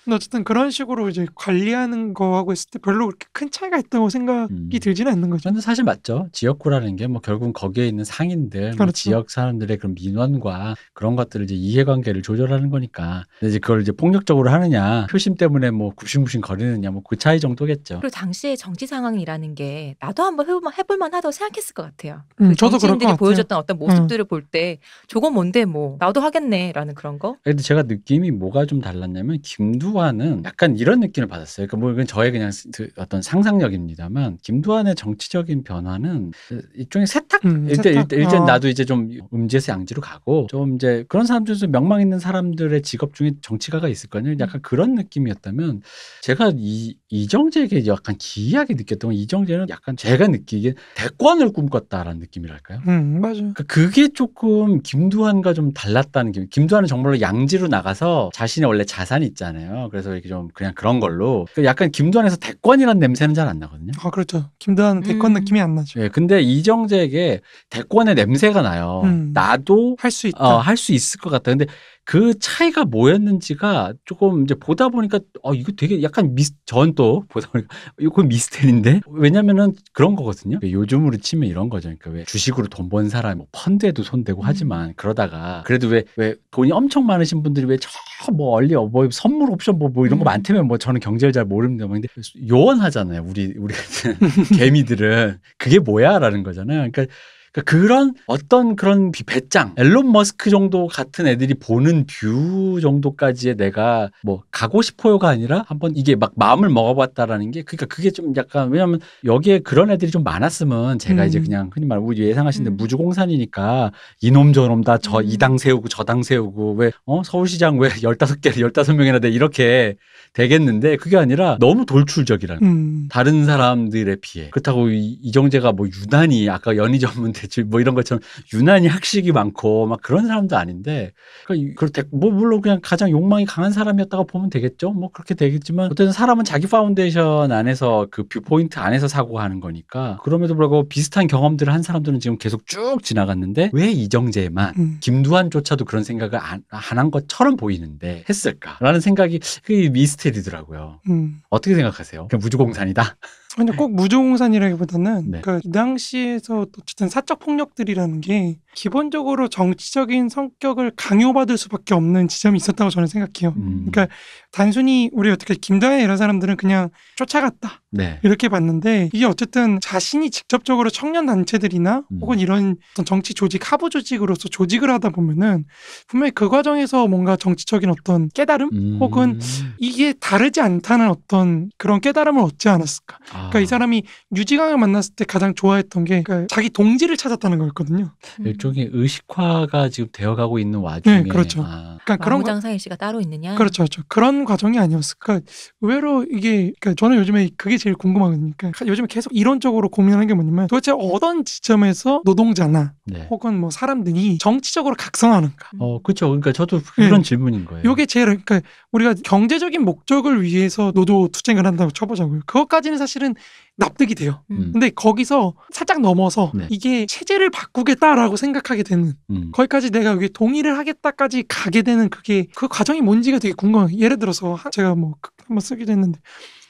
Speaker 3: 근데 어쨌든 그런 식으로 이제 관리하는 거하고 있을 때 별로 그렇게 큰 차이가 있다고 생각이
Speaker 2: 음. 들지는 않는 거죠. 근데 사실 맞죠. 지역구라는 게 뭐 결국 은 거기에 있는 상인들, 뭐 그렇죠. 뭐 지역 사람들의 그런 민원과 그런 것들을 이제 이해관계를 조절하는 거니까. 근데 이제 그걸 이제 폭력적으로 하느냐, 표심 때문에 뭐 굽신굽신 거리느냐, 뭐 그 차이 정도겠죠. 그리고
Speaker 1: 당시의 정치 상황이라는 게 나도 한번 해볼만, 해볼 하다고 생각했을 것 같아요.
Speaker 2: 음, 그 저도 그런 것 보여줬던 어떤 음. 모습들을
Speaker 1: 음. 볼때 저거 뭔데 뭐 나도 하겠네라는 그런 거.
Speaker 2: 근데 제가 느낌이 뭐가 좀 달랐냐면 김두환은 약간 이런 느낌을 받았어요. 그러니까 뭐 이건 저의 그냥 어떤 상상력입니다만 김두환의 정치적인 변화는 그 일종의 세탁. 음, 일단, 일단, 일단 어. 나도 이제 좀 음지에서 양지로 가고 좀 이제 그런 사람들 서 명망 있는 사람들의 직업 중에 정치가가 있을 거아요 약간 그런 느낌이었다면 제가 이 이정재에게 약간 기이하게 느꼈던 건 이정재는 약간 제가 느끼기엔 대권을 꿈꿨다라는 느낌이랄까요? 음, 맞아요. 그러니까 그게 조금 김두한과 좀 달랐다는 게, 김두한은 정말로 양지로 나가서 자신의 원래 자산이 있잖아요. 그래서 이렇게 좀 그냥 그런 걸로. 그러니까 약간 김두한에서 대권이란 냄새는 잘 안 나거든요. 아, 그렇죠. 김두한은 대권 음. 느낌이 안 나죠. 예, 근데 이정재에게 대권의 냄새가 나요. 음. 나도 할 수 있다. 어, 할수 있을 것 같다. 근데 그 차이가 뭐였는지가 조금 이제 보다 보니까 어 이거 되게 약간 미스 전 또 보다 보니까 이거 미스테리인데 왜냐면은 그런 거거든요. 요즘으로 치면 이런 거죠. 그러니까 왜 주식으로 돈 번 사람 뭐 펀드에도 손대고 음. 하지만 그러다가 그래도 왜 왜 돈이 엄청 많으신 분들이 왜 저 뭐 얼리 뭐 선물 옵션 뭐, 뭐 이런 거 음. 많다면 뭐 저는 경제를 잘 모릅니다. 뭐 근데 요원하잖아요. 우리 우리 개미들은 그게 뭐야라는 거잖아요. 그러니까 그러니까 그런 어떤 그런 배짱, 앨런 머스크 정도 같은 애들이 보는 뷰 정도까지의 내가 뭐 가고 싶어요가 아니라 한번 이게 막 마음을 먹어봤다라는 게 그러니까 그게 좀 약간 왜냐하면 여기에 그런 애들이 좀 많았으면 제가 음. 이제 그냥 흔히 말 우리 예상하신 데 음. 무주공산이니까 이놈 저놈 다저 음. 이당 세우고 저 당 세우고 왜 어 서울시장 왜 열다섯 개 열다섯 명이나 돼 이렇게 되겠는데 그게 아니라 너무 돌출적이라는 음. 다른 사람들에 비해 그렇다고 이, 이정재가 뭐 유난히 아까 연희 전문 대출 뭐 이런 것처럼 유난히 학식이 많고 막 그런 사람도 아닌데 그니까 그렇대 뭐 물론 그냥 가장 욕망이 강한 사람이었다가 보면 되겠죠 뭐 그렇게 되겠지만 어쨌든 사람은 자기 파운데이션 안에서 그 뷰포인트 안에서 사고하는 거니까 그럼에도 불구하고 비슷한 경험들을 한 사람들은 지금 계속 쭉 지나갔는데 왜 이정재만 음. 김두한조차도 그런 생각을 안 한 것처럼 보이는데 했을까라는 생각이 그 미스테리더라고요 음. 어떻게 생각하세요? 그냥 무주공산이다.
Speaker 3: 근데 꼭 무조공산이라기보다는 네. 그 당시에서 어쨌든 사적 폭력들이라는 게 기본적으로 정치적인 성격을 강요받을 수밖에 없는 지점이 있었다고 저는 생각해요. 음. 그러니까 단순히 우리 어떻게 김다현 이런 사람들은 그냥 쫓아갔다 네. 이렇게 봤는데 이게 어쨌든 자신이 직접적으로 청년 단체들이나 음. 혹은 이런 어떤 정치 조직 하부 조직으로서 조직을 하다 보면은 분명히 그 과정에서 뭔가 정치적인 어떤 깨달음 음. 혹은 이게 다르지 않다는 어떤 그런 깨달음을 얻지 않았을까. 아. 아. 그러니까 이 사람이 유지강을 만났을 때 가장 좋아했던 게 그러니까 자기 동지를 찾았다는 거였거든요.
Speaker 2: 음. 일종의 의식화가 지금 되어가고 있는 네, 와중에. 네, 그렇죠. 아. 그러니까 그런
Speaker 3: 장상일
Speaker 1: 씨가 따로 있느냐? 그렇죠,
Speaker 2: 그렇죠. 그런 과정이 아니었을까. 의외로 이게 그러니까 저는 요즘에 그게
Speaker 3: 제일 궁금하거든요. 그러니까 요즘에 계속 이론적으로 고민하는 게 뭐냐면 도대체 어떤 지점에서 노동자나 네. 혹은 뭐 사람들이 정치적으로 각성하는가. 어, 그렇죠. 그러니까 저도 네. 그런 네.
Speaker 2: 질문인 거예요.
Speaker 3: 이게 제일 그러니까 우리가 경제적인 목적을 위해서 노조 투쟁을 한다고 쳐보자고요. 그것까지는 사실은 납득이 돼요. 음. 음. 근데 거기서 살짝 넘어서 네. 이게 체제를 바꾸겠다라고 생각하게 되는 음. 거기까지 내가 여기 동의를 하겠다까지 가게 되는 그게 그 과정이 뭔지가 되게 궁금해 예를 들어서 제가 뭐 그, 한번 쓰기도 했는데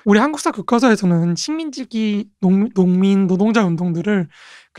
Speaker 3: 우리 한국사 교과서에서는 식민지기 농, 농민 노동자 운동들을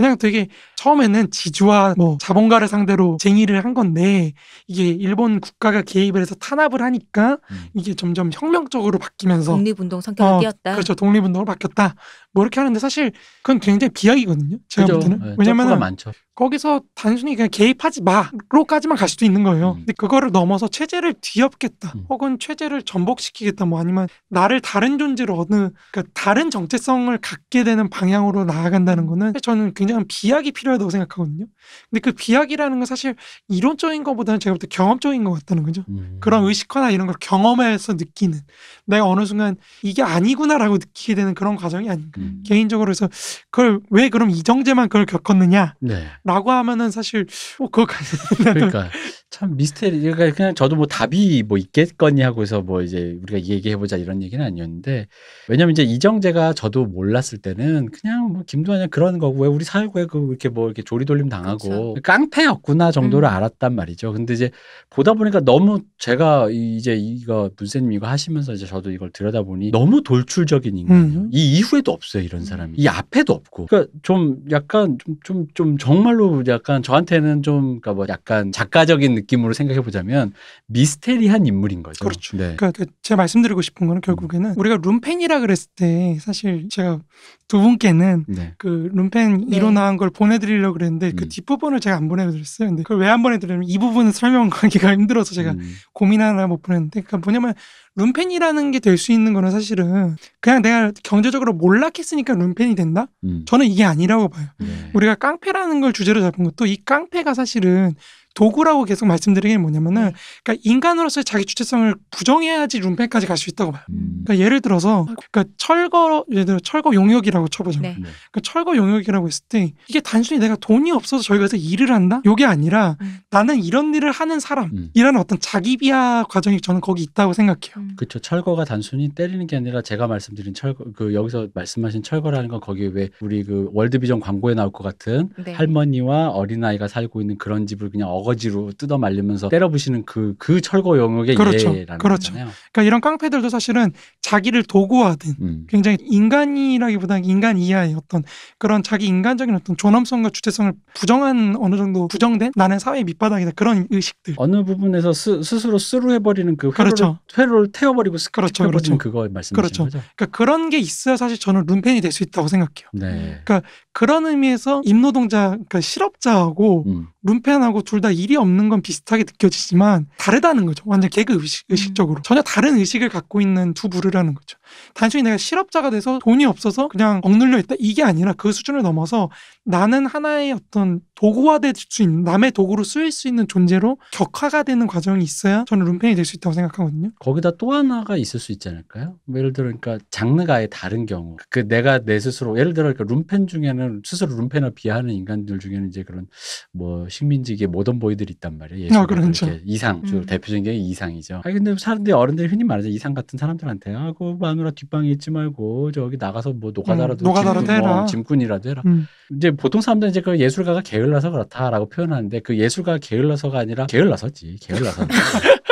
Speaker 3: 그냥 되게 처음에는 지주와 뭐 자본가를 상대로 쟁의를 한 건데 이게 일본 국가가 개입을 해서 탄압을 하니까 음. 이게 점점 혁명적으로 바뀌면서 독립운동
Speaker 1: 성격을 어, 띄었다. 그렇죠.
Speaker 3: 독립운동으로 바뀌었다. 뭐 이렇게 하는데 사실 그건 굉장히 비약이거든요. 제가 그죠. 볼 때는. 네, 왜냐면 은 거기서 단순히 그냥 개입하지 마로까지만 갈 수도 있는 거예요. 음. 근데 그거를 넘어서 체제를 뒤엎겠다, 음. 혹은 체제를 전복시키겠다, 뭐 아니면 나를 다른 존재로 어느 그러니까 다른 정체성을 갖게 되는 방향으로 나아간다는 거는 저는 굉장히 그냥 비약이 필요하다고 생각하거든요. 근데 그 비약이라는 건 사실 이론적인 것보다는 제가 볼 때 경험적인 것 같다는 거죠. 음. 그런 의식화나 이런 걸 경험해서 느끼는 내가 어느 순간 이게 아니구나라고 느끼게 되는 그런 과정이 아닌가. 음. 개인적으로 해서 그걸 왜 그럼 이정재만 그걸 겪었느냐라고 네. 하면은 사실 어, 그거
Speaker 2: 그러니까 참 미스테리 그러니까 그냥 저도 뭐 답이 뭐 있겠거니 하고서 뭐 이제 우리가 얘기해 보자 이런 얘기는 아니었는데 왜냐면 이제 이정재가 저도 몰랐을 때는 그냥 뭐 김두한이 그런 거고 왜 우리 사회에 그 이렇게 뭐 이렇게 조리돌림 당하고 그쵸. 깡패였구나 정도를 음. 알았단 말이죠. 근데 이제 보다 보니까 너무 제가 이제 이거 문세님 이거 하시면서 이제 저도 이걸 들여다 보니 너무 돌출적인 인간이에요. 음. 이 이후에도 없어요 이런 사람이 음. 이 앞에도 없고 그러니까 좀 약간 좀좀 좀, 좀 정말로 약간 저한테는 좀 그러니까 뭐 약간 작가적인 느낌으로 생각해 보자면 미스테리한 인물인 거죠. 그렇죠. 네. 그러니까
Speaker 3: 그 제가 말씀드리고 싶은 거는 결국에는 음. 우리가 룸펜이라 그랬을 때 사실 제가 두 분께는 네. 그 룸펜 네. 일어난 걸 보내드리려고 그랬는데 그 음. 뒷부분을 제가 안 보내드렸어요. 근데 그걸 왜 안 보내드렸냐면 이부분을 설명하기가 힘들어서 제가 음. 고민하느라 못 보냈는데 그니까 뭐냐면 룸펜이라는 게 될 수 있는 거는 사실은 그냥 내가 경제적으로 몰락했으니까 룸펜이 된다? 음. 저는 이게 아니라고 봐요. 네. 우리가 깡패라는 걸 주제로 잡은 것도 이 깡패가 사실은 도구라고 계속 말씀드리는 게 뭐냐면은 네. 그러니까 인간으로서의 자기 주체성을 부정해야지 룸펜까지 갈 수 있다고 봐요. 음. 그러니까 예를 들어서 아, 그 그러니까 철거 예를 들어 철거 용역이라고 쳐보죠. 네. 그러니까 철거 용역이라고 했을 때 이게 단순히 내가 돈이 없어서 저희 가서 일을 한다? 요게 아니라 음. 나는 이런 일을 하는 사람이라는 음. 어떤 자기 비하
Speaker 2: 과정이 저는 거기 있다고 생각해요. 음. 그렇죠. 철거가 단순히 때리는 게 아니라 제가 말씀드린 철거 그 여기서 말씀하신 철거라는 건 거기 왜 우리 그 월드비전 광고에 나올 것 같은 네. 할머니와 어린아이가 살고 있는 그런 집을 그냥 어거지로 뜯어 말리면서 때려 부시는 그, 그 철거 영역의 그렇죠. 예라는 그렇죠. 거잖아요. 그러니까 이런 깡패들도 사실은 자기를 도구화된 음. 굉장히
Speaker 3: 인간이라기보다는 인간 이하의 어떤 그런 자기 인간적인 어떤 존엄성과 주체성을 부정한 어느 정도 부정된 나는 사회의 밑바닥이다 그런 의식들. 어느 부분에서 스, 스로 스루해버리는 그 회로를, 그렇죠. 회로를 태워버리고 스크렇죠 그렇죠. 그거 말씀이신 그렇죠. 거죠? 그러니까 그런 게 있어야 사실 저는 룸펜이 될 수 있다고 생각해요. 네. 그러니까 그런 의미에서 임노동자, 그러니까 실업자하고 음. 룸펜하고 둘 다 일이 없는 건 비슷하게 느껴지지만 다르다는 거죠. 완전 개그 의식, 의식적으로. 음. 전혀 다른 의식을 갖고 있는 두 부류라는 거죠. 단순히 내가 실업자가 돼서 돈이 없어서 그냥 억눌려 있다 이게 아니라 그 수준을 넘어서 나는 하나의 어떤 도구화될 수 있는 남의 도구로 쓰일 수 있는 존재로 격화가 되는 과정이 있어야 저는 룸펜이 될 수
Speaker 2: 있다고 생각하거든요. 거기다 또 하나가 있을 수 있지 않을까요? 뭐 예를 들어 그러니까 장르가 아예 다른 경우 그 내가 내 스스로 예를 들어 그러니까 룸펜 중에는 스스로 룸펜을 비하하는 인간들 중에는 이제 그런 뭐 식민지계 모던 보이들이 있단 말이에요. 아, 그렇죠. 이상 음. 대표적인 게 이상이죠. 아 근데 사람들이 어른들이 흔히 말하죠 이상 같은 사람들한테 하고 아, 하느라 뒷방에 있지 말고 저기 나가서 뭐 노가다라도 음, 가짐 해라. 뭐, 짐꾼이라도 해라. 음. 이제 보통 사람들은 이제 그 예술가가 게을러서 그렇다라고 표현하는데 그 예술가가 게을러서가 아니라 게을러서지 게을러서.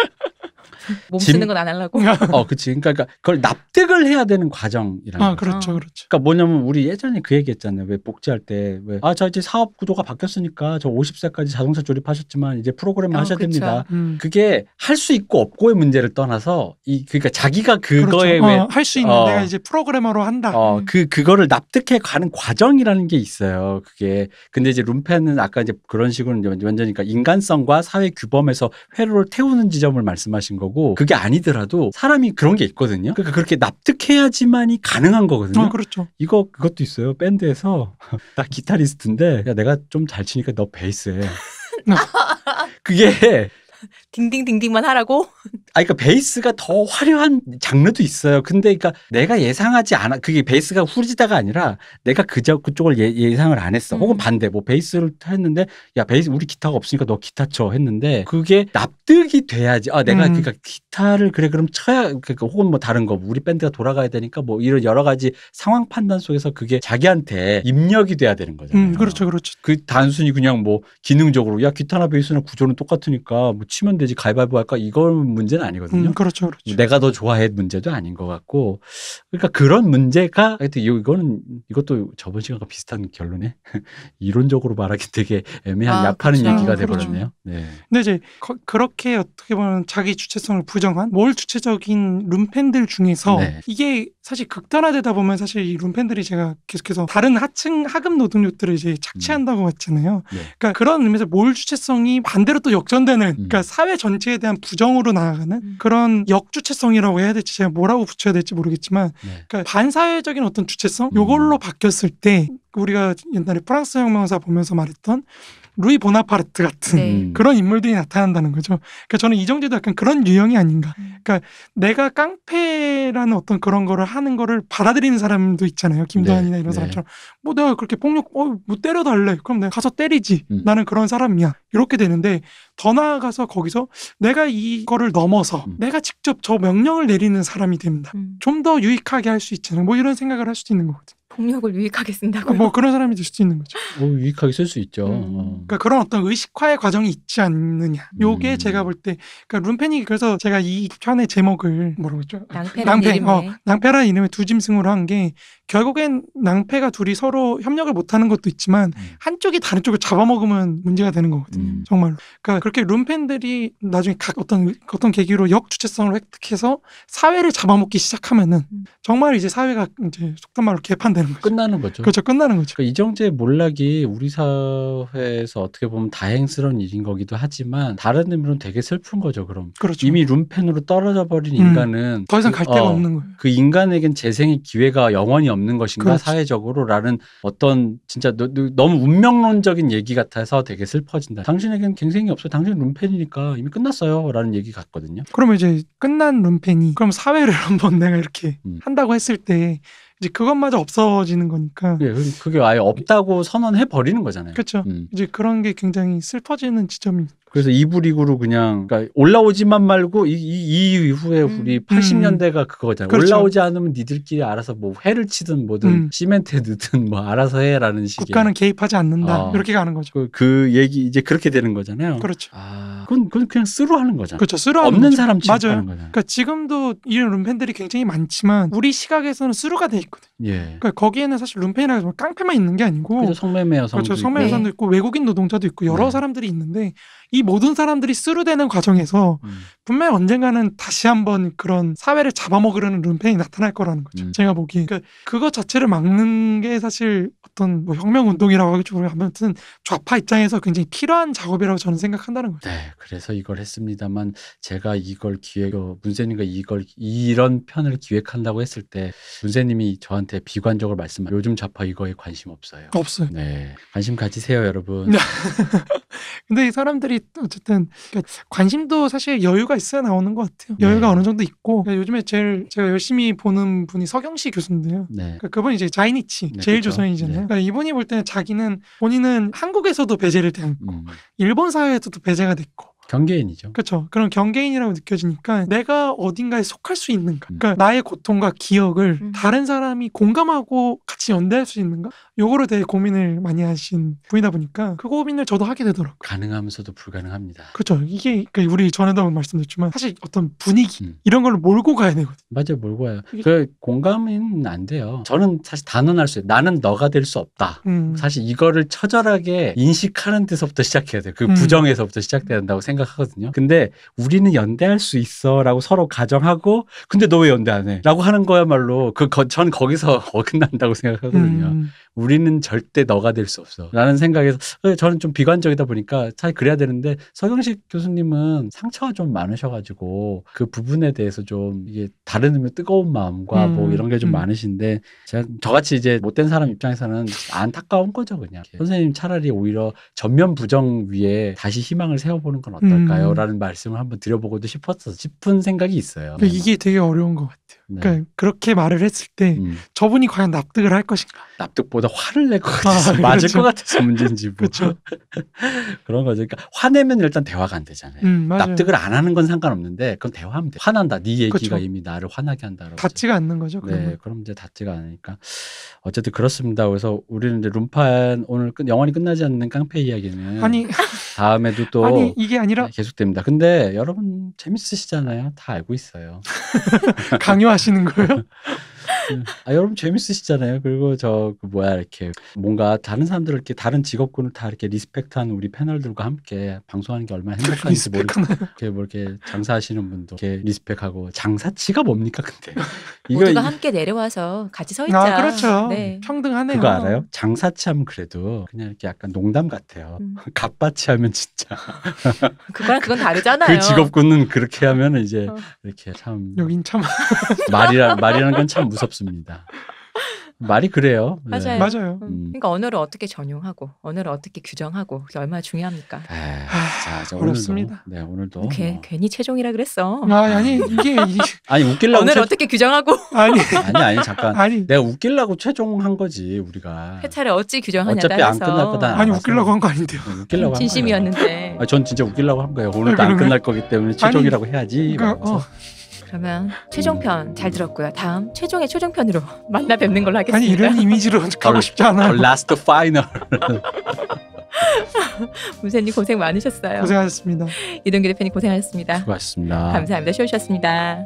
Speaker 3: 몸 쓰는 건 안 하려고. 어,
Speaker 2: 그치. 그러니까, 그러니까 그걸 납득을 해야 되는 과정이라는 아, 거죠. 그렇죠, 그렇죠. 그러니까 뭐냐면 우리 예전에 그 얘기 했잖아요. 왜 복지할 때 왜, 아, 저 이제 사업 구조가 바뀌었으니까 저 50세까지 자동차 조립하셨지만 이제 프로그램 어, 아, 하셔야 됩니다. 그렇죠. 음. 그게 할 수 있고 없고의 문제를 떠나서 이, 그러니까 자기가 그거에 그렇죠. 어, 할수 있는 어, 이제
Speaker 3: 프로그래머로 한다.
Speaker 2: 어, 음. 그, 그거를 납득해 가는 과정이라는 게 있어요. 그게. 근데 이제 룸펜은 아까 이제 그런 식으로 이제 완전히 그러니까 인간성과 사회 규범에서 회로를 태우는 지점을 말씀하신 거고 하고 그게 아니더라도 사람이 그런 게 있거든요. 그러니까 그렇게 납득해야지만이 가능한 거거든요. 어, 그렇죠. 이거 그것도 있어요. 밴드에서 나 기타리스트인데 야, 내가 좀 잘 치니까 너 베이스 해. 그게
Speaker 1: 딩딩딩딩만 하라고?
Speaker 2: 아, 그러니까 베이스가 더 화려한 장르도 있어요. 근데 그러니까 내가 예상하지 않아. 그게 베이스가 후리지다가 아니라 내가 그저 그쪽을 예, 상을안 했어. 음. 혹은 반대 뭐 베이스를 했는데 야 베이스 우리 기타가 없으니까 너 기타 쳐 했는데 그게 납득이 돼야지. 아 내가 음. 그러니까 기타를 그래 그럼 쳐야 그러니까 혹은 뭐 다른 거 우리 밴드가 돌아가야 되니까 뭐 이런 여러 가지 상황 판단 속에서 그게 자기한테 입력이 돼야 되는 거잖아요. 음, 그렇죠, 그렇죠. 그 단순히 그냥 뭐 기능적으로 야 기타나 베이스나 구조는 똑같으니까 뭐 치면 되지 가위바위보 할까 이걸 문제는 아니거든요. 음, 그렇죠, 그렇죠. 내가 더 좋아해 문제도 아닌 것 같고 그러니까 그런 문제가 하여튼 이거는 이것도 저번 시간과 비슷한 결론에 이론적으로 말하기 되게 애매한 아, 약하는 그렇죠. 얘기가 돼버렸네요. 그렇죠. 네.
Speaker 3: 근데 이제 거, 그렇게 어떻게 보면 자기 주체성을 부정한 뭘 주체적인 룸팬들 중에서 네. 이게 사실 극단화되다 보면 사실 이 룸팬들이 제가 계속해서 다른 하층 하급 노동력들을 이제 착취한다고 음. 했잖아요. 네. 그러니까 그런 의미에서 몰 주체성이 반대로 또 역전되는 음. 그러니까 그러니까 사회 전체에 대한 부정으로 나아가는 음. 그런 역주체성이라고 해야 될지 제가 뭐라고 붙여야 될지 모르겠지만 네. 그러니까 반사회적인 어떤 주체성 음. 요걸로 바뀌었을 때 우리가 옛날에 프랑스 혁명사 보면서 말했던 루이 보나파르트 같은 네. 음. 그런 인물들이 나타난다는 거죠. 그러니까 저는 이정재도 약간 그런 유형이 아닌가. 음. 그러니까 내가 깡패라는 어떤 그런 거를 하는 거를 받아들이는 사람도 있잖아요. 김도환이나 네. 이런 네. 사람처럼 뭐 내가 그렇게 폭력 어뭐 때려달래 그럼 내가 가서 때리지 음. 나는 그런 사람이야 이렇게 되는데 더 나아가서 거기서 내가 이거를 넘어서 음. 내가 직접 저 명령을 내리는 사람이 됩니다. 음. 좀더 유익하게 할 수 있잖아요. 뭐 이런 생각을 할 수도 있는 거거든요. 공력을 유익하게 쓴다고. 뭐 그런 사람이 될 수도 있는 거죠.
Speaker 2: 뭐 유익하게 쓸 수 있죠. 음. 어.
Speaker 3: 그러니까 그런 어떤 의식화의 과정이 있지 않느냐. 요게 음. 제가 볼 때, 그러니까 룸펜이 그래서 제가 이 편의 제목을 뭐라고 했죠? 낭패란, 낭패, 이름의. 어, 낭패란 이름의 두 짐승으로 한게 결국엔 낭패가 둘이 서로 협력을 못하는 것도 있지만 음. 한쪽이 다른 쪽을 잡아먹으면 문제가 되는 거거든요. 음. 정말 그러니까 그렇게 룸팬들이 나중에 각 어떤 어떤 계기로 역주체성을 획득해서 사회를 잡아먹기 시작하면은 음. 정말 이제 사회가 이제 속단 말로 개판되는 거죠. 끝나는 거죠. 그렇죠.
Speaker 2: 끝나는 거죠. 그러니까 이정재 의 몰락이 우리 사회에서 어떻게 보면 다행스러운 일인 거기도 하지만 다른 의미로는 되게 슬픈 거죠. 그럼 그렇죠. 이미 룸팬으로 떨어져 버린 음. 인간은 더 이상 그 갈 데가 어, 없는 거예요. 그 인간에겐 재생의 기회가 영원히 없 없는 것인가 그렇지. 사회적으로라는 어떤 진짜 너, 무 운명론적인 얘기 같아서 되게 슬퍼진다. 당신에게는 갱생이 없어. 당신 룸펜이니까 이미 끝났어요라는 얘기 같거든요.
Speaker 3: 그러면 이제 끝난 룸펜이 그럼 사회를 한번 내가 이렇게 음. 한다고 했을 때 이제 그것마저
Speaker 2: 없어지는 거니까. 예, 그게 아예 없다고 선언해 버리는 거잖아요. 그렇죠. 음. 이제 그런 게 굉장히 슬퍼지는 지점인 그래서 이부 리그로 그냥 그러니까 올라오지만 말고 이, 이, 이 이후에 음, 우리 음. 80년대가 그거잖아요. 그렇죠. 올라오지 않으면 니들끼리 알아서 뭐 회를 치든 뭐든 음. 시멘트에 넣든 뭐 알아서 해라는 식의 국가는 개입하지 않는다. 어. 이렇게 가는 거죠. 그, 그, 얘기 이제 그렇게 되는 거잖아요.
Speaker 3: 그렇죠. 아, 그건, 그건 그냥 쓰러 하는 거잖아요. 그렇죠. 쓰러 없는 사람 취급하는 거잖아요. 그러니까 지금도 이런 룸팬들이 굉장히 많지만 우리 시각에서는 쓰루가 돼 있거든요. 예. 그러니까 거기에는 사실 룸팬이라서 뭐 깡패만 있는 게 아니고 그렇죠. 성매매 여성도 그렇죠. 성매매 여성도 있고, 있고 외국인 노동자도 있고 여러 네. 사람들이 있는데 이 모든 사람들이 쓰루되는 과정에서 음. 분명 언젠가는 다시 한번 그런 사회를 잡아먹으려는 룸펜이 나타날 거라는 거죠. 음. 제가 보기엔 그러니까 그거 자체를 막는 게 사실 어떤 뭐 혁명 운동이라고 하겠죠. 아무튼 좌파 입장에서 굉장히 필요한 작업이라고 저는 생각한다는 거죠. 네,
Speaker 2: 그래서 이걸 했습니다만 제가 이걸 기획, 어, 문세님과 이걸 이런 편을 기획한다고 했을 때 문세님이 저한테 비관적으로 말씀하 요즘 좌파 이거에 관심 없어요. 없어요. 네, 관심 가지세요, 여러분.
Speaker 3: 근데 이 사람들이 어쨌든 그러니까 관심도 사실 여유가 있어야 나오는 것 같아요. 네. 여유가 어느 정도 있고 그러니까 요즘에 제일 제가 열심히 보는 분이 서경시 교수인데요. 네. 그러니까 그분 이제 자이니치 네, 제일 그렇죠. 조선이잖아요. 인 네. 그러니까 이분이 볼 때는 자기는 본인은 한국에서도 배제를 당했고 음. 일본 사회에서도 배제가 됐고 경계인이죠. 그렇죠. 그럼 경계인이라고 느껴지니까 내가 어딘가에 속할 수 있는가. 음. 그러니까 나의 고통과 기억을 음. 다른 사람이 공감하고 같이 연대할 수 있는가. 요거를 되게 고민을 많이 하신 분이다 보니까 그 고민을 저도 하게 되더라고요.
Speaker 2: 가능하면서도 불가능합니다.
Speaker 3: 그렇죠. 이게 그러니까 우리 전에도 말씀드렸지만 사실 어떤
Speaker 2: 분위기 음. 이런 걸 몰고 가야 되거든요. 맞아요. 몰고 가요. 그 공감은 안 돼요. 저는 사실 단언할 수 있어요. 나는 너가 될 수 없다. 음. 사실 이거를 처절하게 인식하는 데서부터 시작해야 돼요. 그 음. 부정에서부터 시작돼야 된다고 생각하거든요. 근데 우리는 연대할 수 있어라고 서로 가정하고 근데 너 왜 연대 안 해? 라고 하는 거야말로 그 저는 거기서 어긋난다고 생각하거든요. 음. 우리는 절대 너가 될 수 없어. 라는 생각에서 어, 저는 좀 비관적이다 보니까 잘 그래야 되는데 서경식 교수님은 상처가 좀 많으셔가지고 그 부분에 대해서 좀 이게 다른 의미 뜨거운 마음과 뭐 음. 뭐 이런 게좀 음. 많으신데 제가 저같이 이제 못된 사람 입장에서는 안타까운 거죠 그냥 예. 선생님 차라리 오히려 전면 부정 위에 다시 희망을 세워보는 건 어떨까요? 음. 라는 말씀을 한번 드려보고도 싶었어 싶은 생각이 있어요. 이게
Speaker 3: 되게 어려운 것 같아요. 같아요. 네. 그러니까 그렇게 말을 했을 때 음. 저분이 과연
Speaker 2: 납득을 할 것인가? 납득보다 화를 낼 것 같아서 아, 그렇죠. 맞을 그렇죠. 것 같아서 문제인지 뭐. 그렇죠. 그런 거죠. 그러니까 화내면 일단 대화가 안 되잖아요. 음, 납득을 안 하는 건 상관없는데 그건 대화하면 돼. 화난다. 네 얘기가 그렇죠. 이미 나를 화나게 한다라고. 닿지가 않는 거죠. 그러면. 네, 그럼 이제 닿지가 않으니까 어쨌든 그렇습니다. 그래서 우리는 이제 룸판 오늘 끝, 영원히 끝나지 않는 깡패 이야기는 아니 다음에도 또 아니 이게 아니라 네, 계속됩니다. 근데 여러분 재밌으시잖아요. 다 알고 있어요. 강 강요하시는 거예요? 음. 아, 여러분 재밌으시잖아요. 그리고 저 그 뭐야 이렇게 뭔가 다른 사람들 을 이렇게 다른 직업군을 다 이렇게 리스펙트하는 우리 패널들과 함께 방송하는 게 얼마나 행복한지 모르겠어요. 이렇게 뭐 이렇게 장사하시는 분도 이렇게 리스펙하고 장사치가 뭡니까 근데 이거 모두가 함께
Speaker 1: 내려와서 같이 서 아, 있자. 아 그렇죠. 네. 평등하네요. 그거 알아요?
Speaker 2: 장사치 하면 그래도 그냥 이렇게 약간 농담 같아요. 음. 값바치 하면 진짜.
Speaker 3: 그거 그건 다르잖아요. 그 직업군은
Speaker 2: 그렇게 하면 이제 어. 이렇게 참 여긴 참말이란말이란건참무 무섭습니다. 말이 그래요. 맞아요. 네. 맞아요. 음. 음. 그러니까
Speaker 1: 언어를 어떻게 전용하고 언어를 어떻게 규정하고 그게 얼마나 중요합니까? 에이, 아, 자, 자 아, 어렵습니다.
Speaker 2: 네 오늘도 걔,
Speaker 1: 뭐. 괜히 최종이라 그랬어. 아, 아니 이게
Speaker 2: 아니 웃길라고 오늘 최... 어떻게
Speaker 1: 규정하고
Speaker 2: 아니 아니 아니 잠깐 아니 내가 웃길라고 최종한 거지 우리가
Speaker 1: 회차를 어찌 규정하냐 어차피 안 끝날 거다. 아니 웃길라고 한 거
Speaker 2: 아닌데요. 네, 웃길라고
Speaker 1: 진심이었는데.
Speaker 2: 아, 전 진짜 웃길라고 한 거예요. 오늘도 안 끝날 거기 때문에 최종이라고 아니, 해야지. 그러니까,
Speaker 1: 그러면 최종편 잘 들었고요. 다음 최종의 최종편으로 만나 뵙는 걸로 하겠습니다. 아니 이런 이미지로
Speaker 2: 가고 싶지 않아요. 라스트 파이널.
Speaker 1: 문세님 고생 많으셨어요. 고생하셨습니다. 이동규 대표님 고생하셨습니다. 수고하셨습니다. 감사합니다. 쉬우셨습니다.